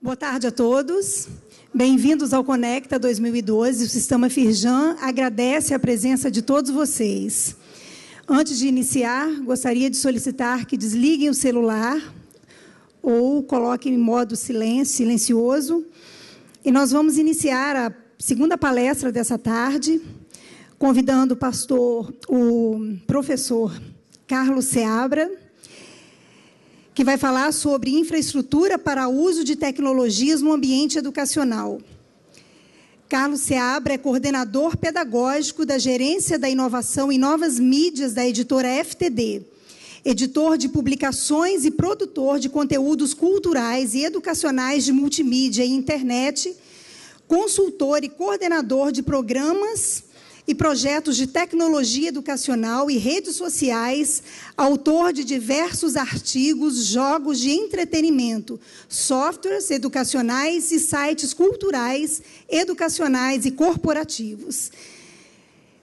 Boa tarde a todos. Bem-vindos ao Conecta 2012. O Sistema Firjan agradece a presença de todos vocês. Antes de iniciar, gostaria de solicitar que desliguem o celular ou coloquem em modo silêncio, silencioso. E nós vamos iniciar a segunda palestra dessa tarde, convidando o pastor, o professor Carlos Seabra, que vai falar sobre infraestrutura para uso de tecnologias no ambiente educacional. Carlos Seabra é coordenador pedagógico da Gerência da Inovação e Novas Mídias da editora FTD, editor de publicações e produtor de conteúdos culturais e educacionais de multimídia e internet, consultor e coordenador de programas e projetos de tecnologia educacional e redes sociais, autor de diversos artigos, jogos de entretenimento, softwares educacionais e sites culturais, educacionais e corporativos.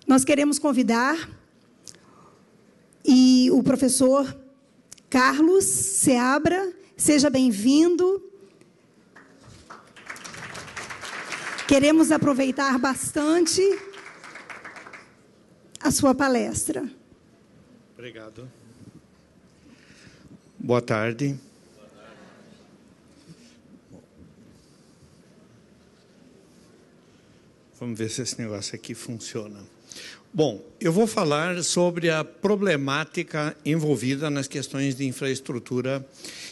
Nós queremos convidar e o professor Carlos Seabra, seja bem-vindo. Queremos aproveitar bastante a sua palestra. Obrigado. Boa tarde. Boa tarde. Vamos ver se esse negócio aqui funciona. Bom, eu vou falar sobre a problemática envolvida nas questões de infraestrutura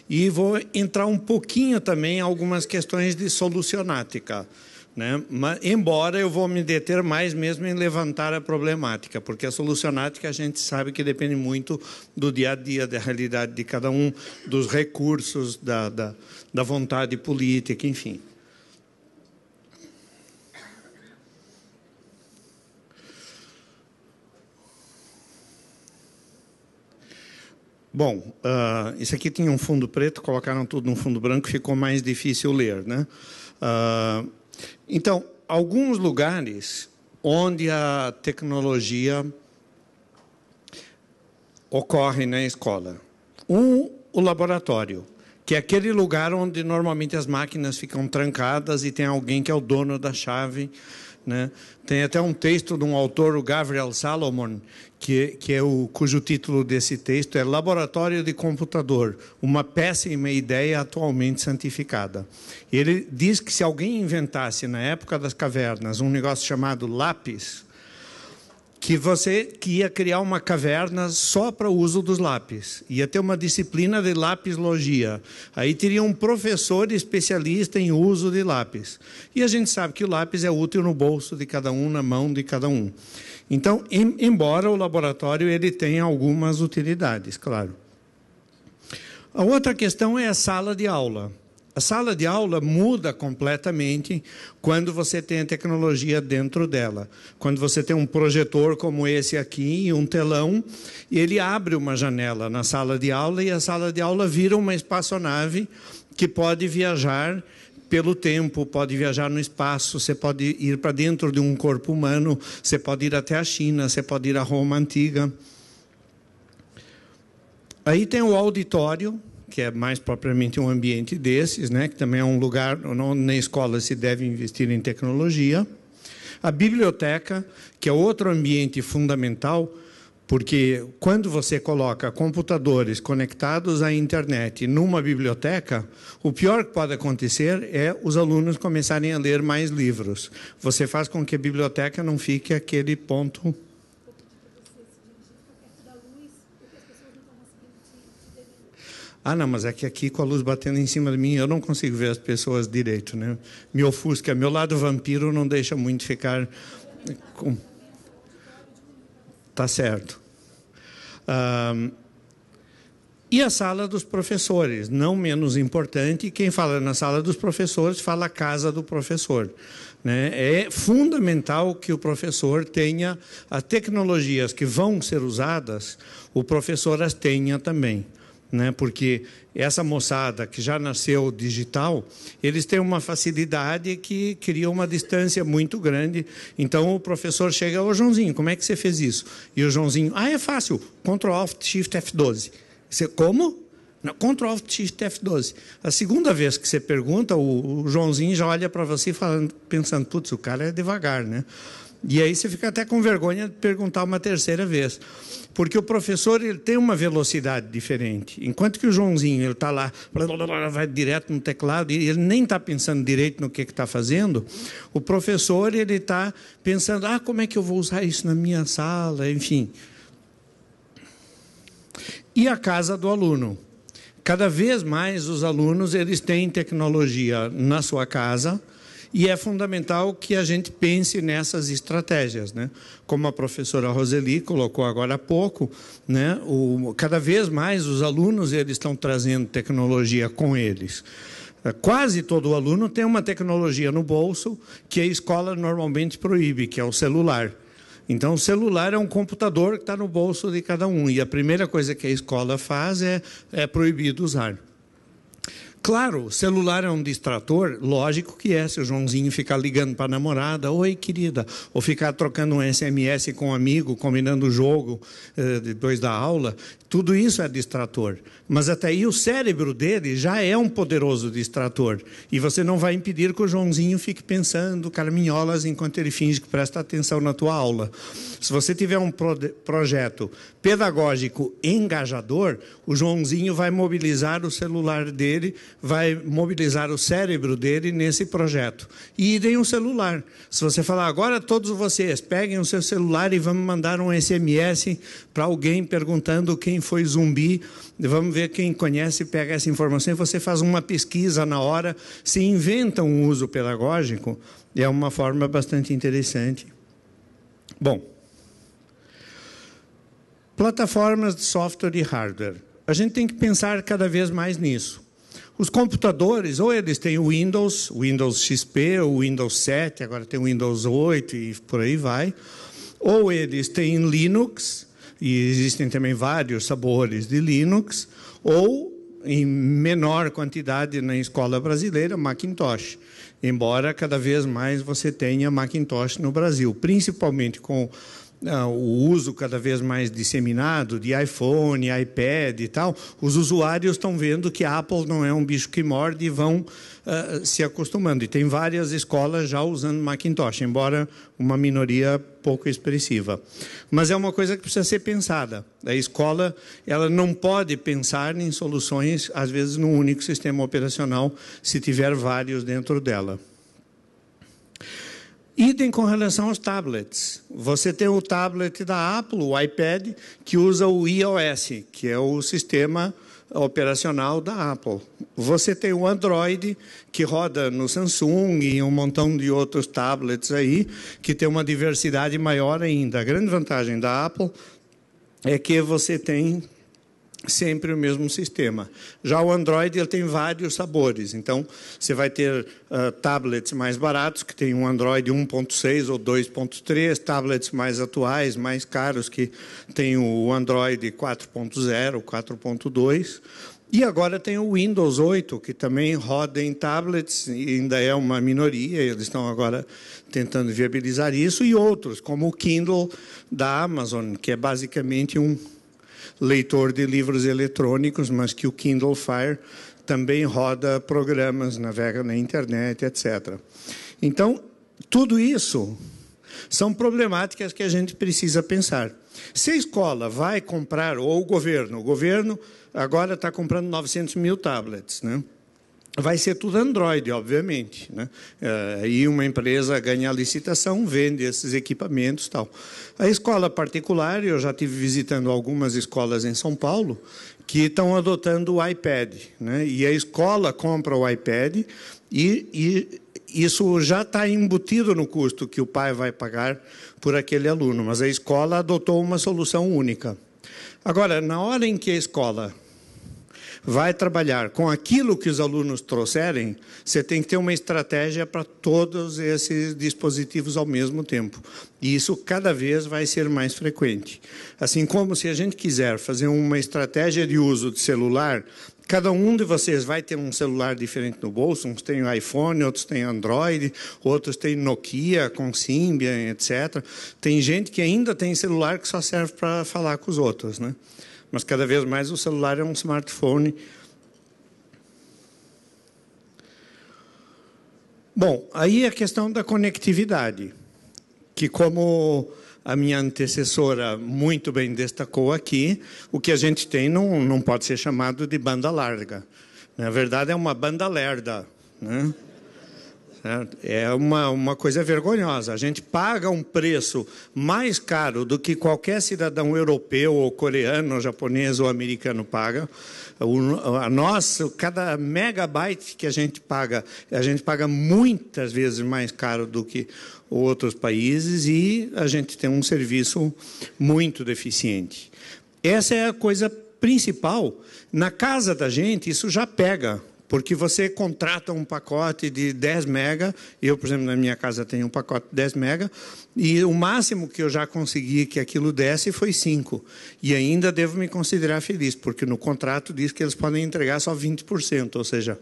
e vou entrar um pouquinho também em algumas questões de solucionática. Né? Mas, embora eu vou me deter mais mesmo em levantar a problemática, porque a solucionática a gente sabe que depende muito do dia a dia, da realidade de cada um, dos recursos, da, da, da vontade política, enfim. Bom, uh, isso aqui tinha um fundo preto, colocaram tudo num fundo branco, ficou mais difícil ler, né? Uh, então, alguns lugares onde a tecnologia ocorre na escola. Um, o laboratório, que é aquele lugar onde normalmente as máquinas ficam trancadas e tem alguém que é o dono da chave né? Tem até um texto de um autor, o Gabriel Salomon, que, que é o, cujo título desse texto é Laboratório de Computador, uma péssima ideia atualmente santificada. Ele diz que se alguém inventasse na época das cavernas um negócio chamado lápis, que você que ia criar uma caverna só para o uso dos lápis. Ia ter uma disciplina de lapislogia. Aí teria um professor especialista em uso de lápis. E a gente sabe que o lápis é útil no bolso de cada um, na mão de cada um. Então, em, embora o laboratório ele tenha algumas utilidades, claro. A outra questão é a sala de aula. A sala de aula muda completamente quando você tem a tecnologia dentro dela. Quando você tem um projetor como esse aqui e um telão, e ele abre uma janela na sala de aula e a sala de aula vira uma espaçonave que pode viajar pelo tempo, pode viajar no espaço, você pode ir para dentro de um corpo humano, você pode ir até a China, você pode ir à Roma antiga. Aí tem o auditório que é mais propriamente um ambiente desses, né, que também é um lugar onde na escola se deve investir em tecnologia. A biblioteca, que é outro ambiente fundamental, porque quando você coloca computadores conectados à internet numa biblioteca, o pior que pode acontecer é os alunos começarem a ler mais livros. Você faz com que a biblioteca não fique aquele ponto Ah, não, mas é que aqui com a luz batendo em cima de mim eu não consigo ver as pessoas direito, né? Me ofusca. Meu lado vampiro não deixa muito ficar. Com... Tá certo. e a sala dos professores, não menos importante. Quem fala na sala dos professores fala a casa do professor. Né? É fundamental que o professor tenha as tecnologias que vão ser usadas, o professor as tenha também né? porque essa moçada que já nasceu digital, eles têm uma facilidade que cria uma distância muito grande. Então o professor chega, ô Joãozinho, como é que você fez isso? E o Joãozinho, ah, é fácil, Ctrl Alt Shift F12. Você, como? Ctrl Alt Shift F12. A segunda vez que você pergunta, o, o Joãozinho já olha para você falando, pensando, putz, o cara é devagar, né? E aí você fica até com vergonha de perguntar uma terceira vez. Porque o professor ele tem uma velocidade diferente. Enquanto que o Joãozinho ele está lá, vai direto no teclado, e ele nem está pensando direito no que está fazendo, o professor ele está pensando, ah, como é que eu vou usar isso na minha sala, enfim. E a casa do aluno? Cada vez mais os alunos eles têm tecnologia na sua casa, e é fundamental que a gente pense nessas estratégias, né? Como a professora Roseli colocou agora há pouco, né? O, cada vez mais os alunos eles estão trazendo tecnologia com eles. Quase todo aluno tem uma tecnologia no bolso que a escola normalmente proíbe, que é o celular. Então, o celular é um computador que está no bolso de cada um. E a primeira coisa que a escola faz é, é proibido usar. Claro, celular é um distrator, lógico que é. Se o Joãozinho ficar ligando para a namorada, oi querida, ou ficar trocando um SMS com um amigo, combinando o jogo eh, depois da aula, tudo isso é distrator. Mas até aí o cérebro dele já é um poderoso distrator. E você não vai impedir que o Joãozinho fique pensando carminholas enquanto ele finge que presta atenção na tua aula. Se você tiver um pro projeto pedagógico engajador, o Joãozinho vai mobilizar o celular dele vai mobilizar o cérebro dele nesse projeto. E tem um celular. Se você falar agora, todos vocês peguem o seu celular e vamos mandar um SMS para alguém perguntando quem foi zumbi. Vamos ver quem conhece, pega essa informação e você faz uma pesquisa na hora. Se inventa um uso pedagógico, é uma forma bastante interessante. Bom, plataformas de software e hardware. A gente tem que pensar cada vez mais nisso. Os computadores, ou eles têm o Windows, Windows XP, ou Windows 7, agora tem o Windows 8 e por aí vai. Ou eles têm Linux, e existem também vários sabores de Linux, ou em menor quantidade na escola brasileira, Macintosh. Embora cada vez mais você tenha Macintosh no Brasil, principalmente com né, o uso cada vez mais disseminado de iPhone, iPad e tal, os usuários estão vendo que a Apple não é um bicho que morde e vão uh, se acostumando. E tem várias escolas já usando Macintosh, embora uma minoria pouco expressiva. Mas é uma coisa que precisa ser pensada. A escola ela não pode pensar em soluções, às vezes, num único sistema operacional, se tiver vários dentro dela. Idem com relação aos tablets. Você tem o tablet da Apple, o iPad, que usa o iOS, que é o sistema operacional da Apple. Você tem o Android, que roda no Samsung e um montão de outros tablets aí, que tem uma diversidade maior ainda. A grande vantagem da Apple é que você tem sempre o mesmo sistema. Já o Android ele tem vários sabores, então você vai ter uh, tablets mais baratos, que tem um Android 1.6 ou 2.3, tablets mais atuais, mais caros, que tem o Android 4.0, 4.2, e agora tem o Windows 8, que também roda em tablets, ainda é uma minoria, eles estão agora tentando viabilizar isso, e outros, como o Kindle da Amazon, que é basicamente um leitor de livros eletrônicos, mas que o Kindle Fire também roda programas, navega na internet, etc. Então, tudo isso são problemáticas que a gente precisa pensar. Se a escola vai comprar, ou o governo, o governo agora está comprando 900 mil tablets, né? vai ser tudo Android, obviamente. Né? E é, uma empresa ganha a licitação, vende esses equipamentos tal. A escola particular, eu já tive visitando algumas escolas em São Paulo, que estão adotando o iPad. Né? E a escola compra o iPad e, e isso já está embutido no custo que o pai vai pagar por aquele aluno, mas a escola adotou uma solução única. Agora, na hora em que a escola vai trabalhar com aquilo que os alunos trouxerem, você tem que ter uma estratégia para todos esses dispositivos ao mesmo tempo. E isso cada vez vai ser mais frequente. Assim como se a gente quiser fazer uma estratégia de uso de celular, Cada um de vocês vai ter um celular diferente no bolso, uns têm iPhone, outros têm Android, outros têm Nokia com Symbian, etc. Tem gente que ainda tem celular que só serve para falar com os outros, né? Mas cada vez mais o celular é um smartphone. Bom, aí é a questão da conectividade, que como a minha antecessora muito bem destacou aqui, o que a gente tem não, não pode ser chamado de banda larga. Na verdade, é uma banda lerda. Né? É, é uma, uma coisa vergonhosa. A gente paga um preço mais caro do que qualquer cidadão europeu, ou coreano, ou japonês ou americano paga. O, a nosso, cada megabyte que a gente paga, a gente paga muitas vezes mais caro do que outros países e a gente tem um serviço muito deficiente. Essa é a coisa principal. Na casa da gente, isso já pega. Porque você contrata um pacote de 10 mega, eu, por exemplo, na minha casa tenho um pacote de 10 mega, e o máximo que eu já consegui que aquilo desse foi 5. E ainda devo me considerar feliz, porque no contrato diz que eles podem entregar só 20%, ou seja,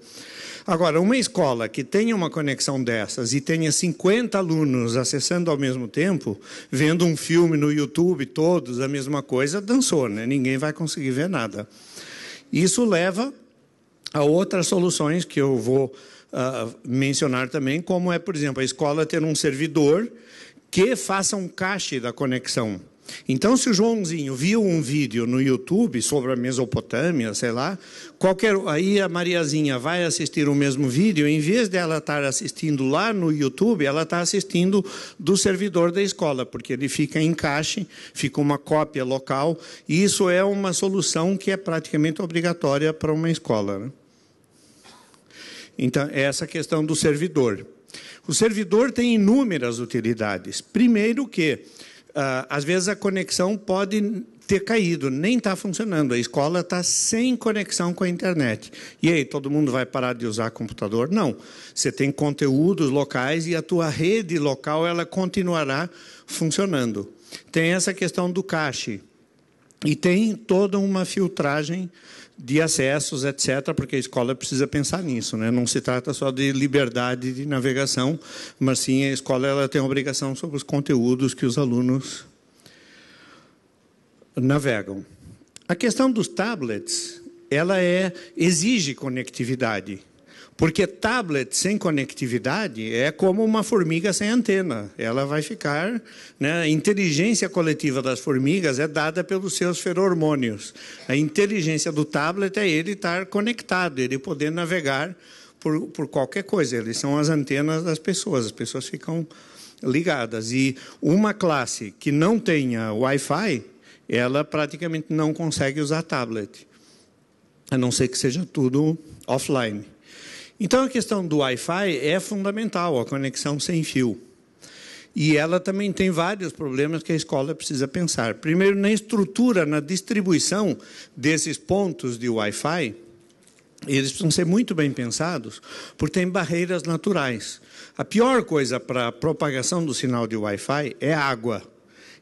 Agora, uma escola que tenha uma conexão dessas e tenha 50 alunos acessando ao mesmo tempo, vendo um filme no YouTube, todos a mesma coisa, dançou, né? Ninguém vai conseguir ver nada. Isso leva Há outras soluções que eu vou uh, mencionar também, como é, por exemplo, a escola ter um servidor que faça um cache da conexão. Então, se o Joãozinho viu um vídeo no YouTube sobre a Mesopotâmia, sei lá, qualquer, aí a Mariazinha vai assistir o mesmo vídeo, em vez dela estar assistindo lá no YouTube, ela está assistindo do servidor da escola, porque ele fica em cache, fica uma cópia local, e isso é uma solução que é praticamente obrigatória para uma escola. Né? Então, é essa questão do servidor. O servidor tem inúmeras utilidades. Primeiro que, ah, às vezes, a conexão pode ter caído, nem está funcionando. A escola está sem conexão com a internet. E aí, todo mundo vai parar de usar computador? Não. Você tem conteúdos locais e a tua rede local ela continuará funcionando. Tem essa questão do cache. E tem toda uma filtragem de acessos, etc., porque a escola precisa pensar nisso. Né? Não se trata só de liberdade de navegação, mas sim a escola ela tem obrigação sobre os conteúdos que os alunos navegam. A questão dos tablets, ela é, exige conectividade. Porque tablet sem conectividade é como uma formiga sem antena. Ela vai ficar. Né? A inteligência coletiva das formigas é dada pelos seus feromônios. A inteligência do tablet é ele estar conectado, ele poder navegar por, por qualquer coisa. Eles são as antenas das pessoas. As pessoas ficam ligadas. E uma classe que não tenha Wi-Fi, ela praticamente não consegue usar tablet. A não ser que seja tudo offline. Então a questão do Wi-Fi é fundamental, a conexão sem fio. E ela também tem vários problemas que a escola precisa pensar. Primeiro, na estrutura, na distribuição desses pontos de Wi-Fi, eles precisam ser muito bem pensados, porque tem barreiras naturais. A pior coisa para a propagação do sinal de Wi-Fi é água.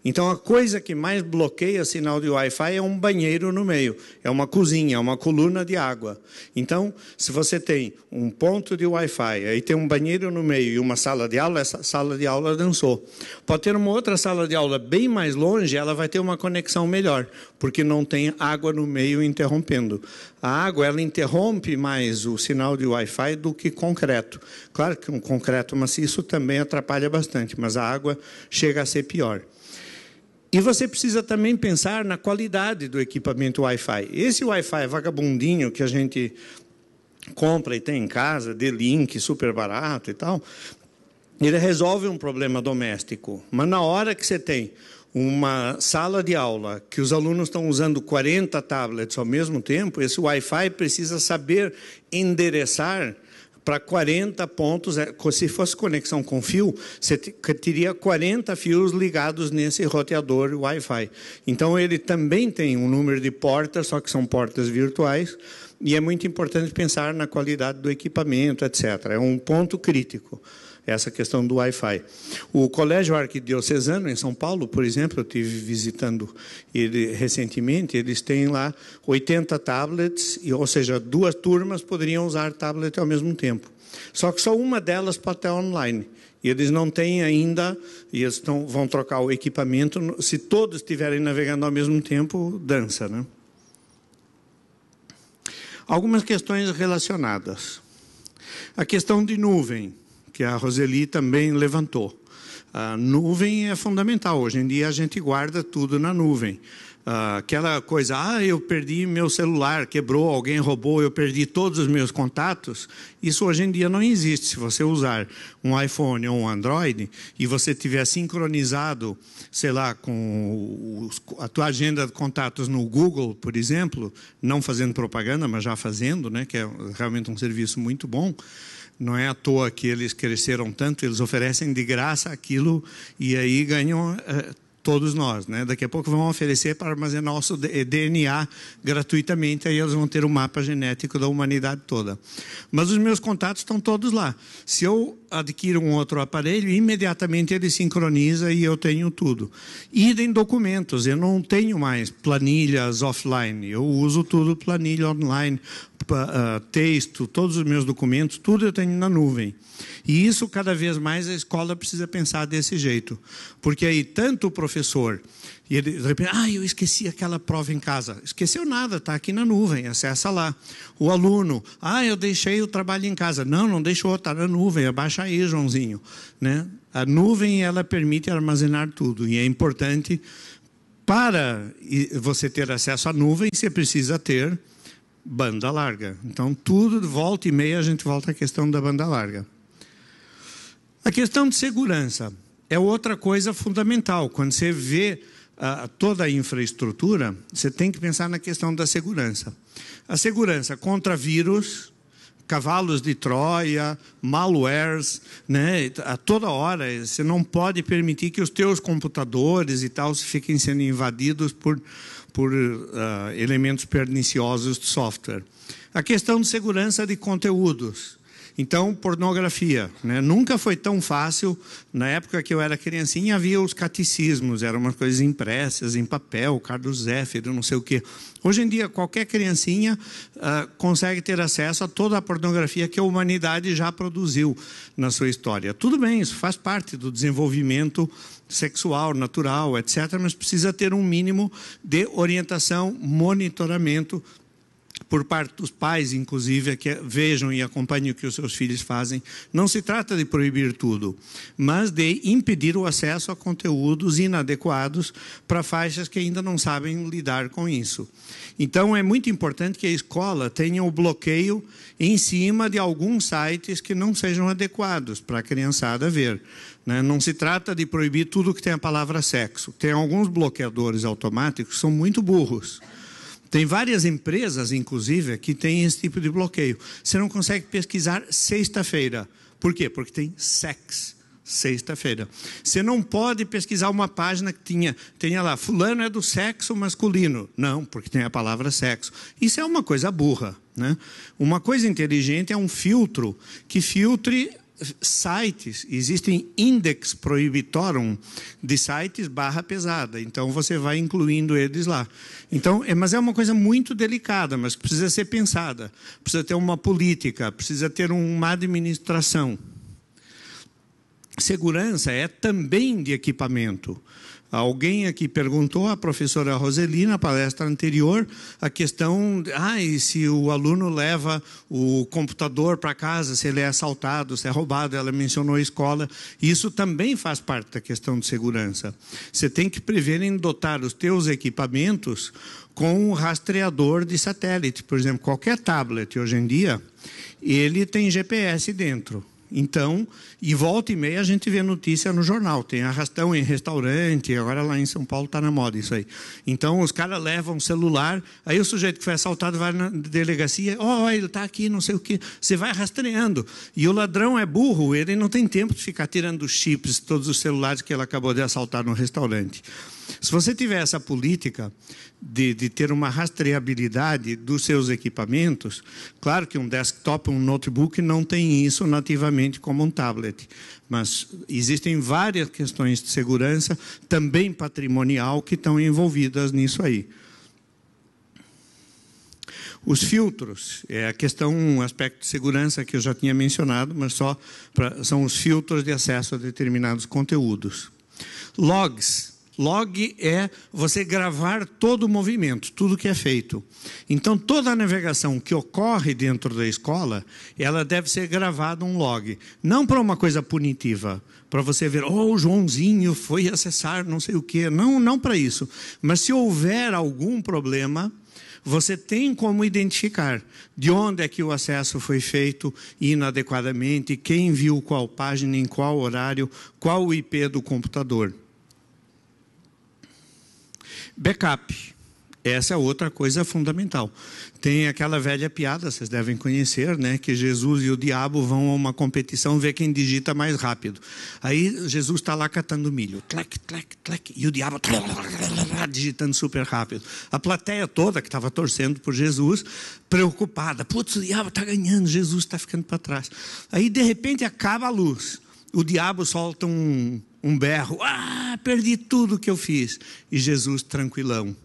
Então, a coisa que mais bloqueia sinal de Wi-Fi é um banheiro no meio, é uma cozinha, é uma coluna de água. Então, se você tem um ponto de Wi-Fi, aí tem um banheiro no meio e uma sala de aula, essa sala de aula dançou. Pode ter uma outra sala de aula bem mais longe, ela vai ter uma conexão melhor, porque não tem água no meio interrompendo. A água, ela interrompe mais o sinal de Wi-Fi do que concreto. Claro que um concreto maciço também atrapalha bastante, mas a água chega a ser pior. E você precisa também pensar na qualidade do equipamento Wi-Fi. Esse Wi-Fi vagabundinho que a gente compra e tem em casa, de link, super barato e tal, ele resolve um problema doméstico. Mas na hora que você tem uma sala de aula que os alunos estão usando 40 tablets ao mesmo tempo, esse Wi-Fi precisa saber endereçar para 40 pontos, é, se fosse conexão com fio, você teria 40 fios ligados nesse roteador Wi-Fi. Então ele também tem um número de portas, só que são portas virtuais, e é muito importante pensar na qualidade do equipamento, etc. É um ponto crítico essa questão do Wi-Fi. O Colégio Arquidiocesano, em São Paulo, por exemplo, eu estive visitando ele recentemente, eles têm lá 80 tablets, ou seja, duas turmas poderiam usar tablet ao mesmo tempo. Só que só uma delas pode estar online. E eles não têm ainda, e eles vão trocar o equipamento. Se todos estiverem navegando ao mesmo tempo, dança. Né? Algumas questões relacionadas. A questão de nuvem que a Roseli também levantou. A nuvem é fundamental. Hoje em dia a gente guarda tudo na nuvem. Ah, aquela coisa, ah, eu perdi meu celular, quebrou, alguém roubou, eu perdi todos os meus contatos. Isso hoje em dia não existe. Se você usar um iPhone ou um Android e você tiver sincronizado, sei lá, com a tua agenda de contatos no Google, por exemplo, não fazendo propaganda, mas já fazendo, né, que é realmente um serviço muito bom não é à toa que eles cresceram tanto, eles oferecem de graça aquilo e aí ganham eh, todos nós. Né? Daqui a pouco vão oferecer para armazenar nosso DNA eh, gratuitamente, aí eles vão ter o um mapa genético da humanidade toda. Mas os meus contatos estão todos lá. Se eu adquiro um outro aparelho, imediatamente ele sincroniza e eu tenho tudo. E em documentos, eu não tenho mais planilhas offline, eu uso tudo planilha online, uh, texto, todos os meus documentos, tudo eu tenho na nuvem. E isso cada vez mais a escola precisa pensar desse jeito, porque aí tanto o professor e ele de repente, ah, eu esqueci aquela prova em casa. Esqueceu nada, está aqui na nuvem, acessa lá. O aluno, ah, eu deixei o trabalho em casa. Não, não deixou, está na nuvem, abaixa aí, Joãozinho. Né? A nuvem, ela permite armazenar tudo. E é importante, para você ter acesso à nuvem, você precisa ter banda larga. Então, tudo, volta e meia, a gente volta à questão da banda larga. A questão de segurança é outra coisa fundamental. Quando você vê ah, toda a infraestrutura, você tem que pensar na questão da segurança. A segurança contra vírus, cavalos de Troia, malwares, né? A toda hora você não pode permitir que os teus computadores e tal fiquem sendo invadidos por por uh, elementos perniciosos de software. A questão de segurança de conteúdos. Então, pornografia. Né? Nunca foi tão fácil. Na época que eu era criancinha, havia os catecismos, eram umas coisas impressas, em papel, Carlos Zéfiro, não sei o quê. Hoje em dia, qualquer criancinha uh, consegue ter acesso a toda a pornografia que a humanidade já produziu na sua história. Tudo bem, isso faz parte do desenvolvimento sexual, natural, etc., mas precisa ter um mínimo de orientação, monitoramento por parte dos pais, inclusive, é que vejam e acompanhem o que os seus filhos fazem. Não se trata de proibir tudo, mas de impedir o acesso a conteúdos inadequados para faixas que ainda não sabem lidar com isso. Então, é muito importante que a escola tenha o bloqueio em cima de alguns sites que não sejam adequados para a criançada ver. Né? Não se trata de proibir tudo que tem a palavra sexo. Tem alguns bloqueadores automáticos que são muito burros. Tem várias empresas, inclusive, que têm esse tipo de bloqueio. Você não consegue pesquisar sexta-feira. Por quê? Porque tem sex sexta-feira. Você não pode pesquisar uma página que tinha, tenha lá, fulano é do sexo masculino. Não, porque tem a palavra sexo. Isso é uma coisa burra. Né? Uma coisa inteligente é um filtro que filtre sites, existem index prohibitorum de sites barra pesada. Então você vai incluindo eles lá. Então, é, mas é uma coisa muito delicada, mas precisa ser pensada. Precisa ter uma política, precisa ter uma administração. Segurança é também de equipamento. Alguém aqui perguntou à professora Roseli na palestra anterior a questão, ah, e se o aluno leva o computador para casa, se ele é assaltado, se é roubado, ela mencionou a escola. Isso também faz parte da questão de segurança. Você tem que prever em dotar os teus equipamentos com um rastreador de satélite, por exemplo, qualquer tablet hoje em dia, ele tem GPS dentro. Então, e volta e meia a gente vê notícia no jornal. Tem arrastão em restaurante, agora lá em São Paulo está na moda isso aí. Então, os caras levam celular, aí o sujeito que foi assaltado vai na delegacia, ó, oh, ele está aqui, não sei o quê. Você vai rastreando. E o ladrão é burro, ele não tem tempo de ficar tirando chips de todos os celulares que ele acabou de assaltar no restaurante. Se você tiver essa política de, de ter uma rastreabilidade dos seus equipamentos, claro que um desktop, um notebook não tem isso nativamente como um tablet, mas existem várias questões de segurança, também patrimonial, que estão envolvidas nisso aí. Os filtros, é a questão, um aspecto de segurança que eu já tinha mencionado, mas só pra, são os filtros de acesso a determinados conteúdos. Logs, Log é você gravar todo o movimento, tudo que é feito. Então, toda a navegação que ocorre dentro da escola, ela deve ser gravada um log. Não para uma coisa punitiva, para você ver, oh, o Joãozinho foi acessar não sei o quê. Não, não para isso. Mas se houver algum problema, você tem como identificar de onde é que o acesso foi feito inadequadamente, quem viu qual página, em qual horário, qual o IP do computador. Backup. Essa é outra coisa fundamental. Tem aquela velha piada, vocês devem conhecer, né, que Jesus e o diabo vão a uma competição ver quem digita mais rápido. Aí Jesus está lá catando milho, tlec, tlec, tlec, e o diabo digitando super rápido. A plateia toda que estava torcendo por Jesus, preocupada, putz, o diabo está ganhando, Jesus está ficando para trás. Aí de repente acaba a luz. O diabo solta um um berro: Ah, perdi tudo que eu fiz. E Jesus, tranquilão.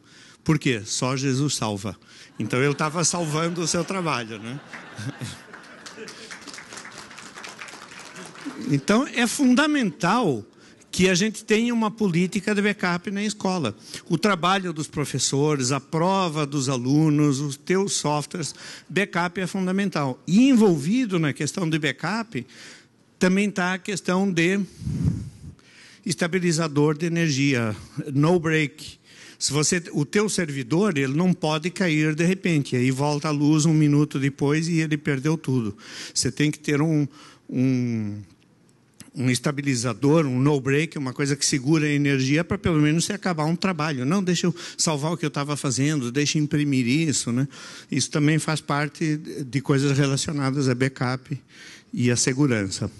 Por quê? Só Jesus salva. Então eu estava salvando o seu trabalho, né? Então é fundamental que a gente tenha uma política de backup na escola. O trabalho dos professores, a prova dos alunos, os teus softwares, backup é fundamental. E envolvido na questão de backup também está a questão de estabilizador de energia, no break. Se você, o teu servidor ele não pode cair de repente, aí volta a luz um minuto depois e ele perdeu tudo. Você tem que ter um, um, um estabilizador, um no break, uma coisa que segura a energia para pelo menos se acabar um trabalho. Não, deixa eu salvar o que eu estava fazendo, deixa eu imprimir isso, né? Isso também faz parte de coisas relacionadas a backup e a segurança.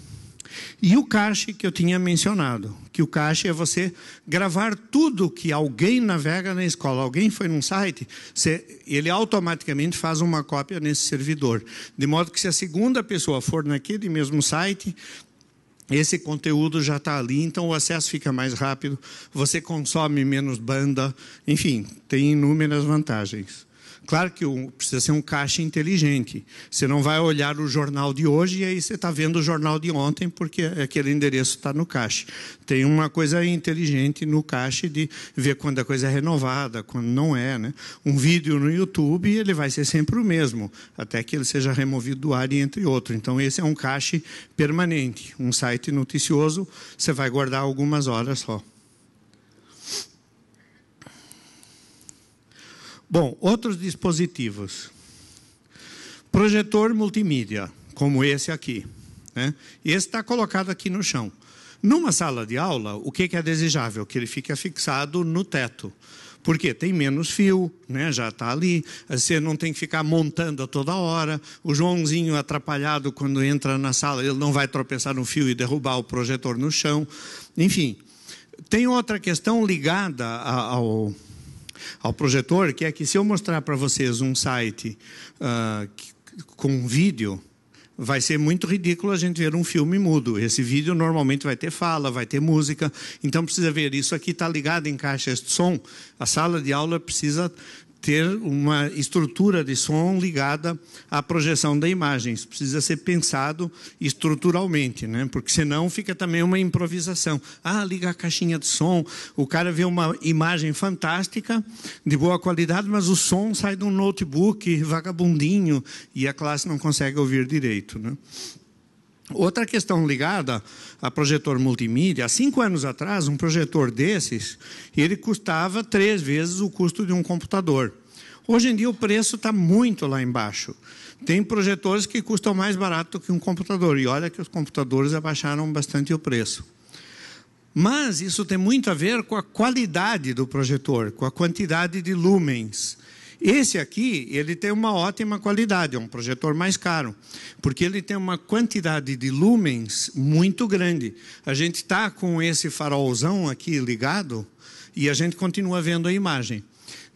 E o cache que eu tinha mencionado, que o cache é você gravar tudo que alguém navega na escola, alguém foi num site, você, ele automaticamente faz uma cópia nesse servidor, de modo que se a segunda pessoa for naquele mesmo site, esse conteúdo já está ali, então o acesso fica mais rápido, você consome menos banda, enfim, tem inúmeras vantagens. Claro que precisa ser um caixa inteligente. Você não vai olhar o jornal de hoje e aí você está vendo o jornal de ontem porque aquele endereço está no caixa. Tem uma coisa inteligente no caixa de ver quando a coisa é renovada, quando não é. Né? Um vídeo no YouTube, ele vai ser sempre o mesmo, até que ele seja removido do ar e entre outro. Então, esse é um caixa permanente. Um site noticioso, você vai guardar algumas horas só. Bom, outros dispositivos. Projetor multimídia, como esse aqui. Né? Esse está colocado aqui no chão. Numa sala de aula, o que, é desejável? Que ele fique fixado no teto porque tem menos fio, né? já está ali, você não tem que ficar montando a toda hora. O Joãozinho atrapalhado quando entra na sala, ele não vai tropeçar no fio e derrubar o projetor no chão. Enfim, tem outra questão ligada ao, ao projetor, que é que se eu mostrar para vocês um site uh, com um vídeo, vai ser muito ridículo a gente ver um filme mudo. Esse vídeo normalmente vai ter fala, vai ter música, então precisa ver isso aqui está ligado em caixa de som. A sala de aula precisa ter uma estrutura de som ligada à projeção da imagem. Isso precisa ser pensado estruturalmente, né? porque senão fica também uma improvisação. Ah, liga a caixinha de som, o cara vê uma imagem fantástica, de boa qualidade, mas o som sai de um notebook vagabundinho e a classe não consegue ouvir direito. Né? Outra questão ligada a projetor multimídia, há cinco anos atrás, um projetor desses, ele custava três vezes o custo de um computador. Hoje em dia o preço está muito lá embaixo. Tem projetores que custam mais barato que um computador, e olha que os computadores abaixaram bastante o preço. Mas isso tem muito a ver com a qualidade do projetor, com a quantidade de lumens. Esse aqui, ele tem uma ótima qualidade, é um projetor mais caro, porque ele tem uma quantidade de lumens muito grande. A gente está com esse farolzão aqui ligado e a gente continua vendo a imagem.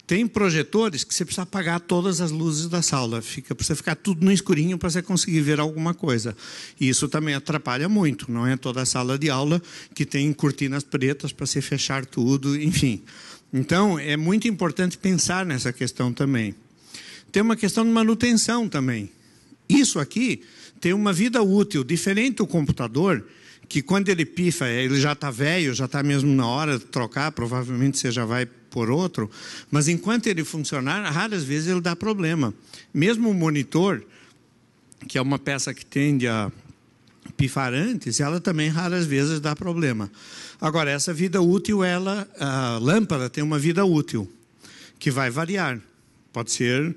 Tem projetores que você precisa apagar todas as luzes da sala, fica precisa ficar tudo no escurinho para você conseguir ver alguma coisa. E isso também atrapalha muito, não é toda a sala de aula que tem cortinas pretas para se fechar tudo, enfim. Então, é muito importante pensar nessa questão também. Tem uma questão de manutenção também. Isso aqui tem uma vida útil, diferente do computador, que quando ele pifa, ele já está velho, já está mesmo na hora de trocar, provavelmente você já vai por outro, mas enquanto ele funcionar, raras vezes ele dá problema. Mesmo o monitor, que é uma peça que tende a pifar antes, ela também raras vezes dá problema. Agora, essa vida útil, ela, a lâmpada tem uma vida útil, que vai variar. Pode ser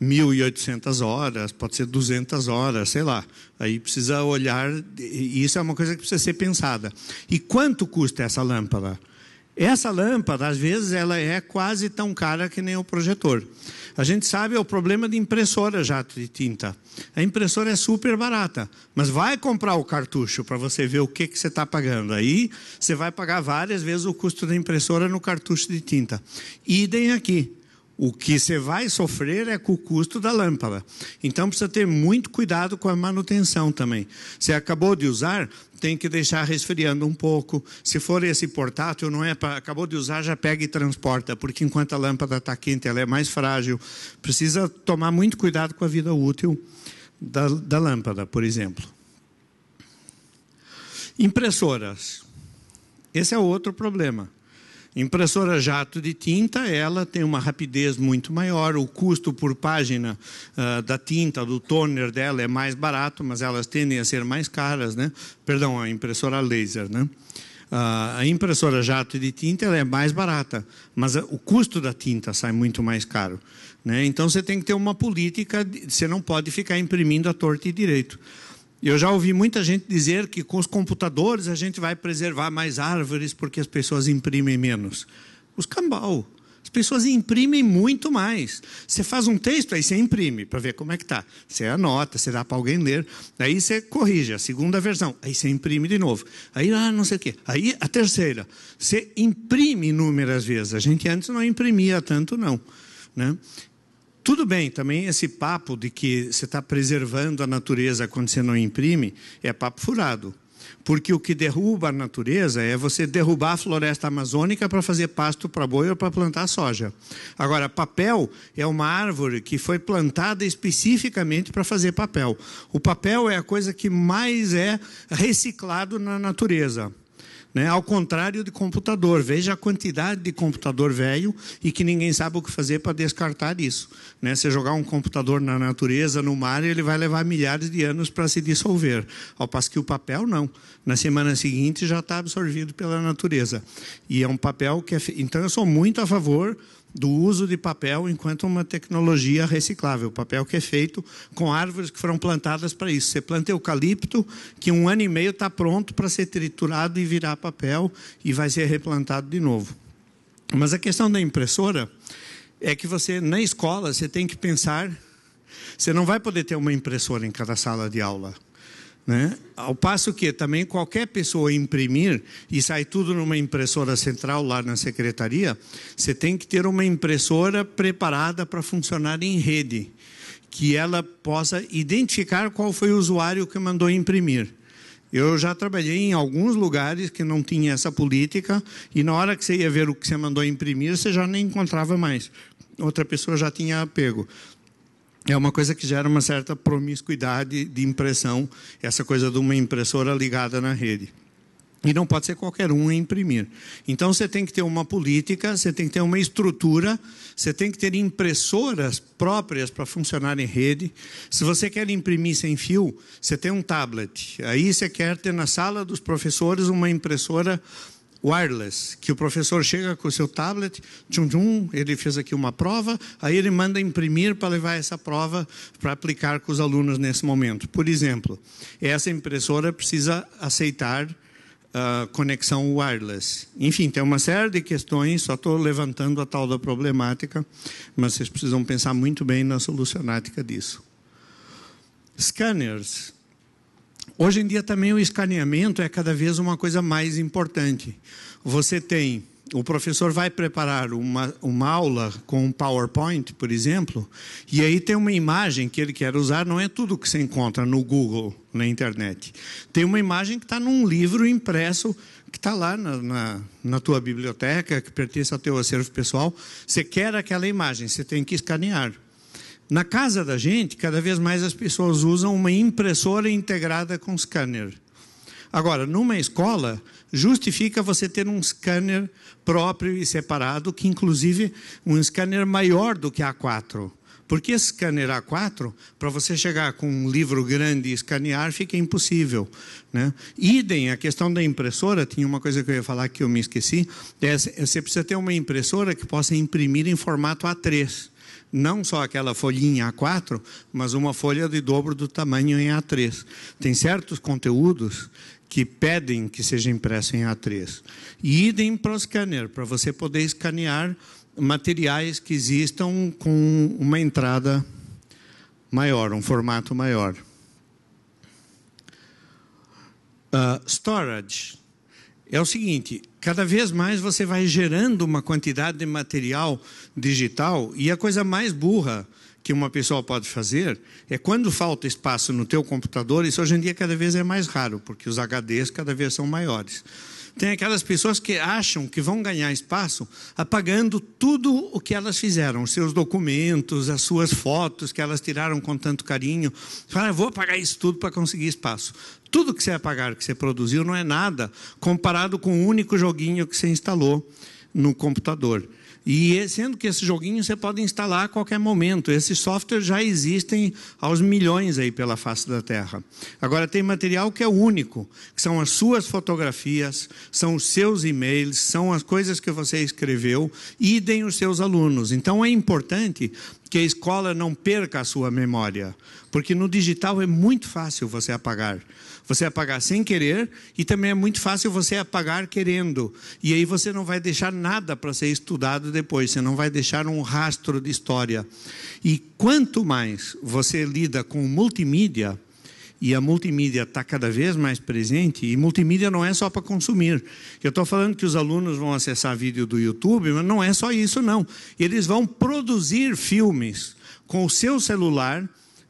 1.800 horas, pode ser 200 horas, sei lá. Aí precisa olhar, e isso é uma coisa que precisa ser pensada. E quanto custa essa lâmpada? Essa lâmpada, às vezes, ela é quase tão cara que nem o projetor. A gente sabe é o problema de impressora jato de tinta. A impressora é super barata, mas vai comprar o cartucho para você ver o que, que você está pagando. Aí você vai pagar várias vezes o custo da impressora no cartucho de tinta. Idem aqui. O que você vai sofrer é com o custo da lâmpada. Então precisa ter muito cuidado com a manutenção também. Você acabou de usar, tem que deixar resfriando um pouco. Se for esse portátil, não é pra, acabou de usar, já pega e transporta, porque enquanto a lâmpada está quente, ela é mais frágil. Precisa tomar muito cuidado com a vida útil da, da lâmpada, por exemplo. Impressoras. Esse é outro problema. Impressora jato de tinta, ela tem uma rapidez muito maior, o custo por página uh, da tinta, do toner dela é mais barato, mas elas tendem a ser mais caras, né? Perdão, a impressora laser, né? Uh, a impressora jato de tinta ela é mais barata, mas o custo da tinta sai muito mais caro. Né? Então você tem que ter uma política, de, você não pode ficar imprimindo a torta e direito eu já ouvi muita gente dizer que com os computadores a gente vai preservar mais árvores porque as pessoas imprimem menos. Os cambal. As pessoas imprimem muito mais. Você faz um texto, aí você imprime para ver como é que tá. Você anota, você dá para alguém ler. Aí você corrige a segunda versão. Aí você imprime de novo. Aí ah, não sei o quê. Aí a terceira. Você imprime inúmeras vezes. A gente antes não imprimia tanto, não. Né? Tudo bem, também esse papo de que você está preservando a natureza quando você não imprime é papo furado. Porque o que derruba a natureza é você derrubar a floresta amazônica para fazer pasto para boi ou para plantar soja. Agora, papel é uma árvore que foi plantada especificamente para fazer papel. O papel é a coisa que mais é reciclado na natureza. Né? Ao contrário de computador, veja a quantidade de computador velho e que ninguém sabe o que fazer para descartar isso. Né? Se jogar um computador na natureza, no mar, ele vai levar milhares de anos para se dissolver. Ao passo que o papel não na semana seguinte já está absorvido pela natureza. E é um papel que é fe... Então, eu sou muito a favor do uso de papel enquanto uma tecnologia reciclável. Papel que é feito com árvores que foram plantadas para isso. Você planta eucalipto, que um ano e meio está pronto para ser triturado e virar papel e vai ser replantado de novo. Mas a questão da impressora é que você, na escola, você tem que pensar. Você não vai poder ter uma impressora em cada sala de aula. Né? Ao passo que também qualquer pessoa imprimir e sai tudo numa impressora central lá na secretaria, você tem que ter uma impressora preparada para funcionar em rede, que ela possa identificar qual foi o usuário que mandou imprimir. Eu já trabalhei em alguns lugares que não tinha essa política e na hora que você ia ver o que você mandou imprimir, você já nem encontrava mais. Outra pessoa já tinha apego é uma coisa que gera uma certa promiscuidade de impressão, essa coisa de uma impressora ligada na rede. E não pode ser qualquer um a imprimir. Então você tem que ter uma política, você tem que ter uma estrutura, você tem que ter impressoras próprias para funcionar em rede. Se você quer imprimir sem fio, você tem um tablet. Aí você quer ter na sala dos professores uma impressora wireless, que o professor chega com o seu tablet, tchum, tchum, ele fez aqui uma prova, aí ele manda imprimir para levar essa prova para aplicar com os alunos nesse momento. Por exemplo, essa impressora precisa aceitar uh, conexão wireless. Enfim, tem uma série de questões, só estou levantando a tal da problemática, mas vocês precisam pensar muito bem na solucionática disso. Scanners Hoje em dia também o escaneamento é cada vez uma coisa mais importante. Você tem o professor vai preparar uma, uma aula com um PowerPoint, por exemplo, e aí tem uma imagem que ele quer usar, não é tudo que se encontra no Google, na internet. Tem uma imagem que está num livro impresso, que está lá na, na, na tua biblioteca, que pertence ao teu acervo pessoal. Você quer aquela imagem, você tem que escanear. Na casa da gente, cada vez mais as pessoas usam uma impressora integrada com scanner. Agora, numa escola, justifica você ter um scanner próprio e separado, que inclusive um scanner maior do que A4. Porque esse scanner A4, para você chegar com um livro grande e escanear, fica impossível. Né? Idem, a questão da impressora, tinha uma coisa que eu ia falar que eu me esqueci, é, você precisa ter uma impressora que possa imprimir em formato A3 não só aquela folhinha A4, mas uma folha de dobro do tamanho em A3. Tem certos conteúdos que pedem que seja impresso em A3. E idem para o scanner, para você poder escanear materiais que existam com uma entrada maior, um formato maior. Uh, storage é o seguinte: cada vez mais você vai gerando uma quantidade de material digital e a coisa mais burra que uma pessoa pode fazer é quando falta espaço no teu computador, isso hoje em dia cada vez é mais raro, porque os HDs cada vez são maiores. Tem aquelas pessoas que acham que vão ganhar espaço apagando tudo o que elas fizeram, seus documentos, as suas fotos que elas tiraram com tanto carinho. Fala, ah, vou apagar isso tudo para conseguir espaço. Tudo que você vai pagar, que você produziu, não é nada comparado com o único joguinho que você instalou no computador. E é, sendo que esse joguinho você pode instalar a qualquer momento. Esses softwares já existem aos milhões aí pela face da Terra. Agora tem material que é único, que são as suas fotografias, são os seus e-mails, são as coisas que você escreveu idem os seus alunos. Então é importante que a escola não perca a sua memória, porque no digital é muito fácil você apagar. Você apagar sem querer e também é muito fácil você apagar querendo. E aí você não vai deixar nada para ser estudado depois, você não vai deixar um rastro de história. E quanto mais você lida com multimídia, e a multimídia está cada vez mais presente, e multimídia não é só para consumir. Eu estou falando que os alunos vão acessar vídeo do YouTube, mas não é só isso, não. Eles vão produzir filmes com o seu celular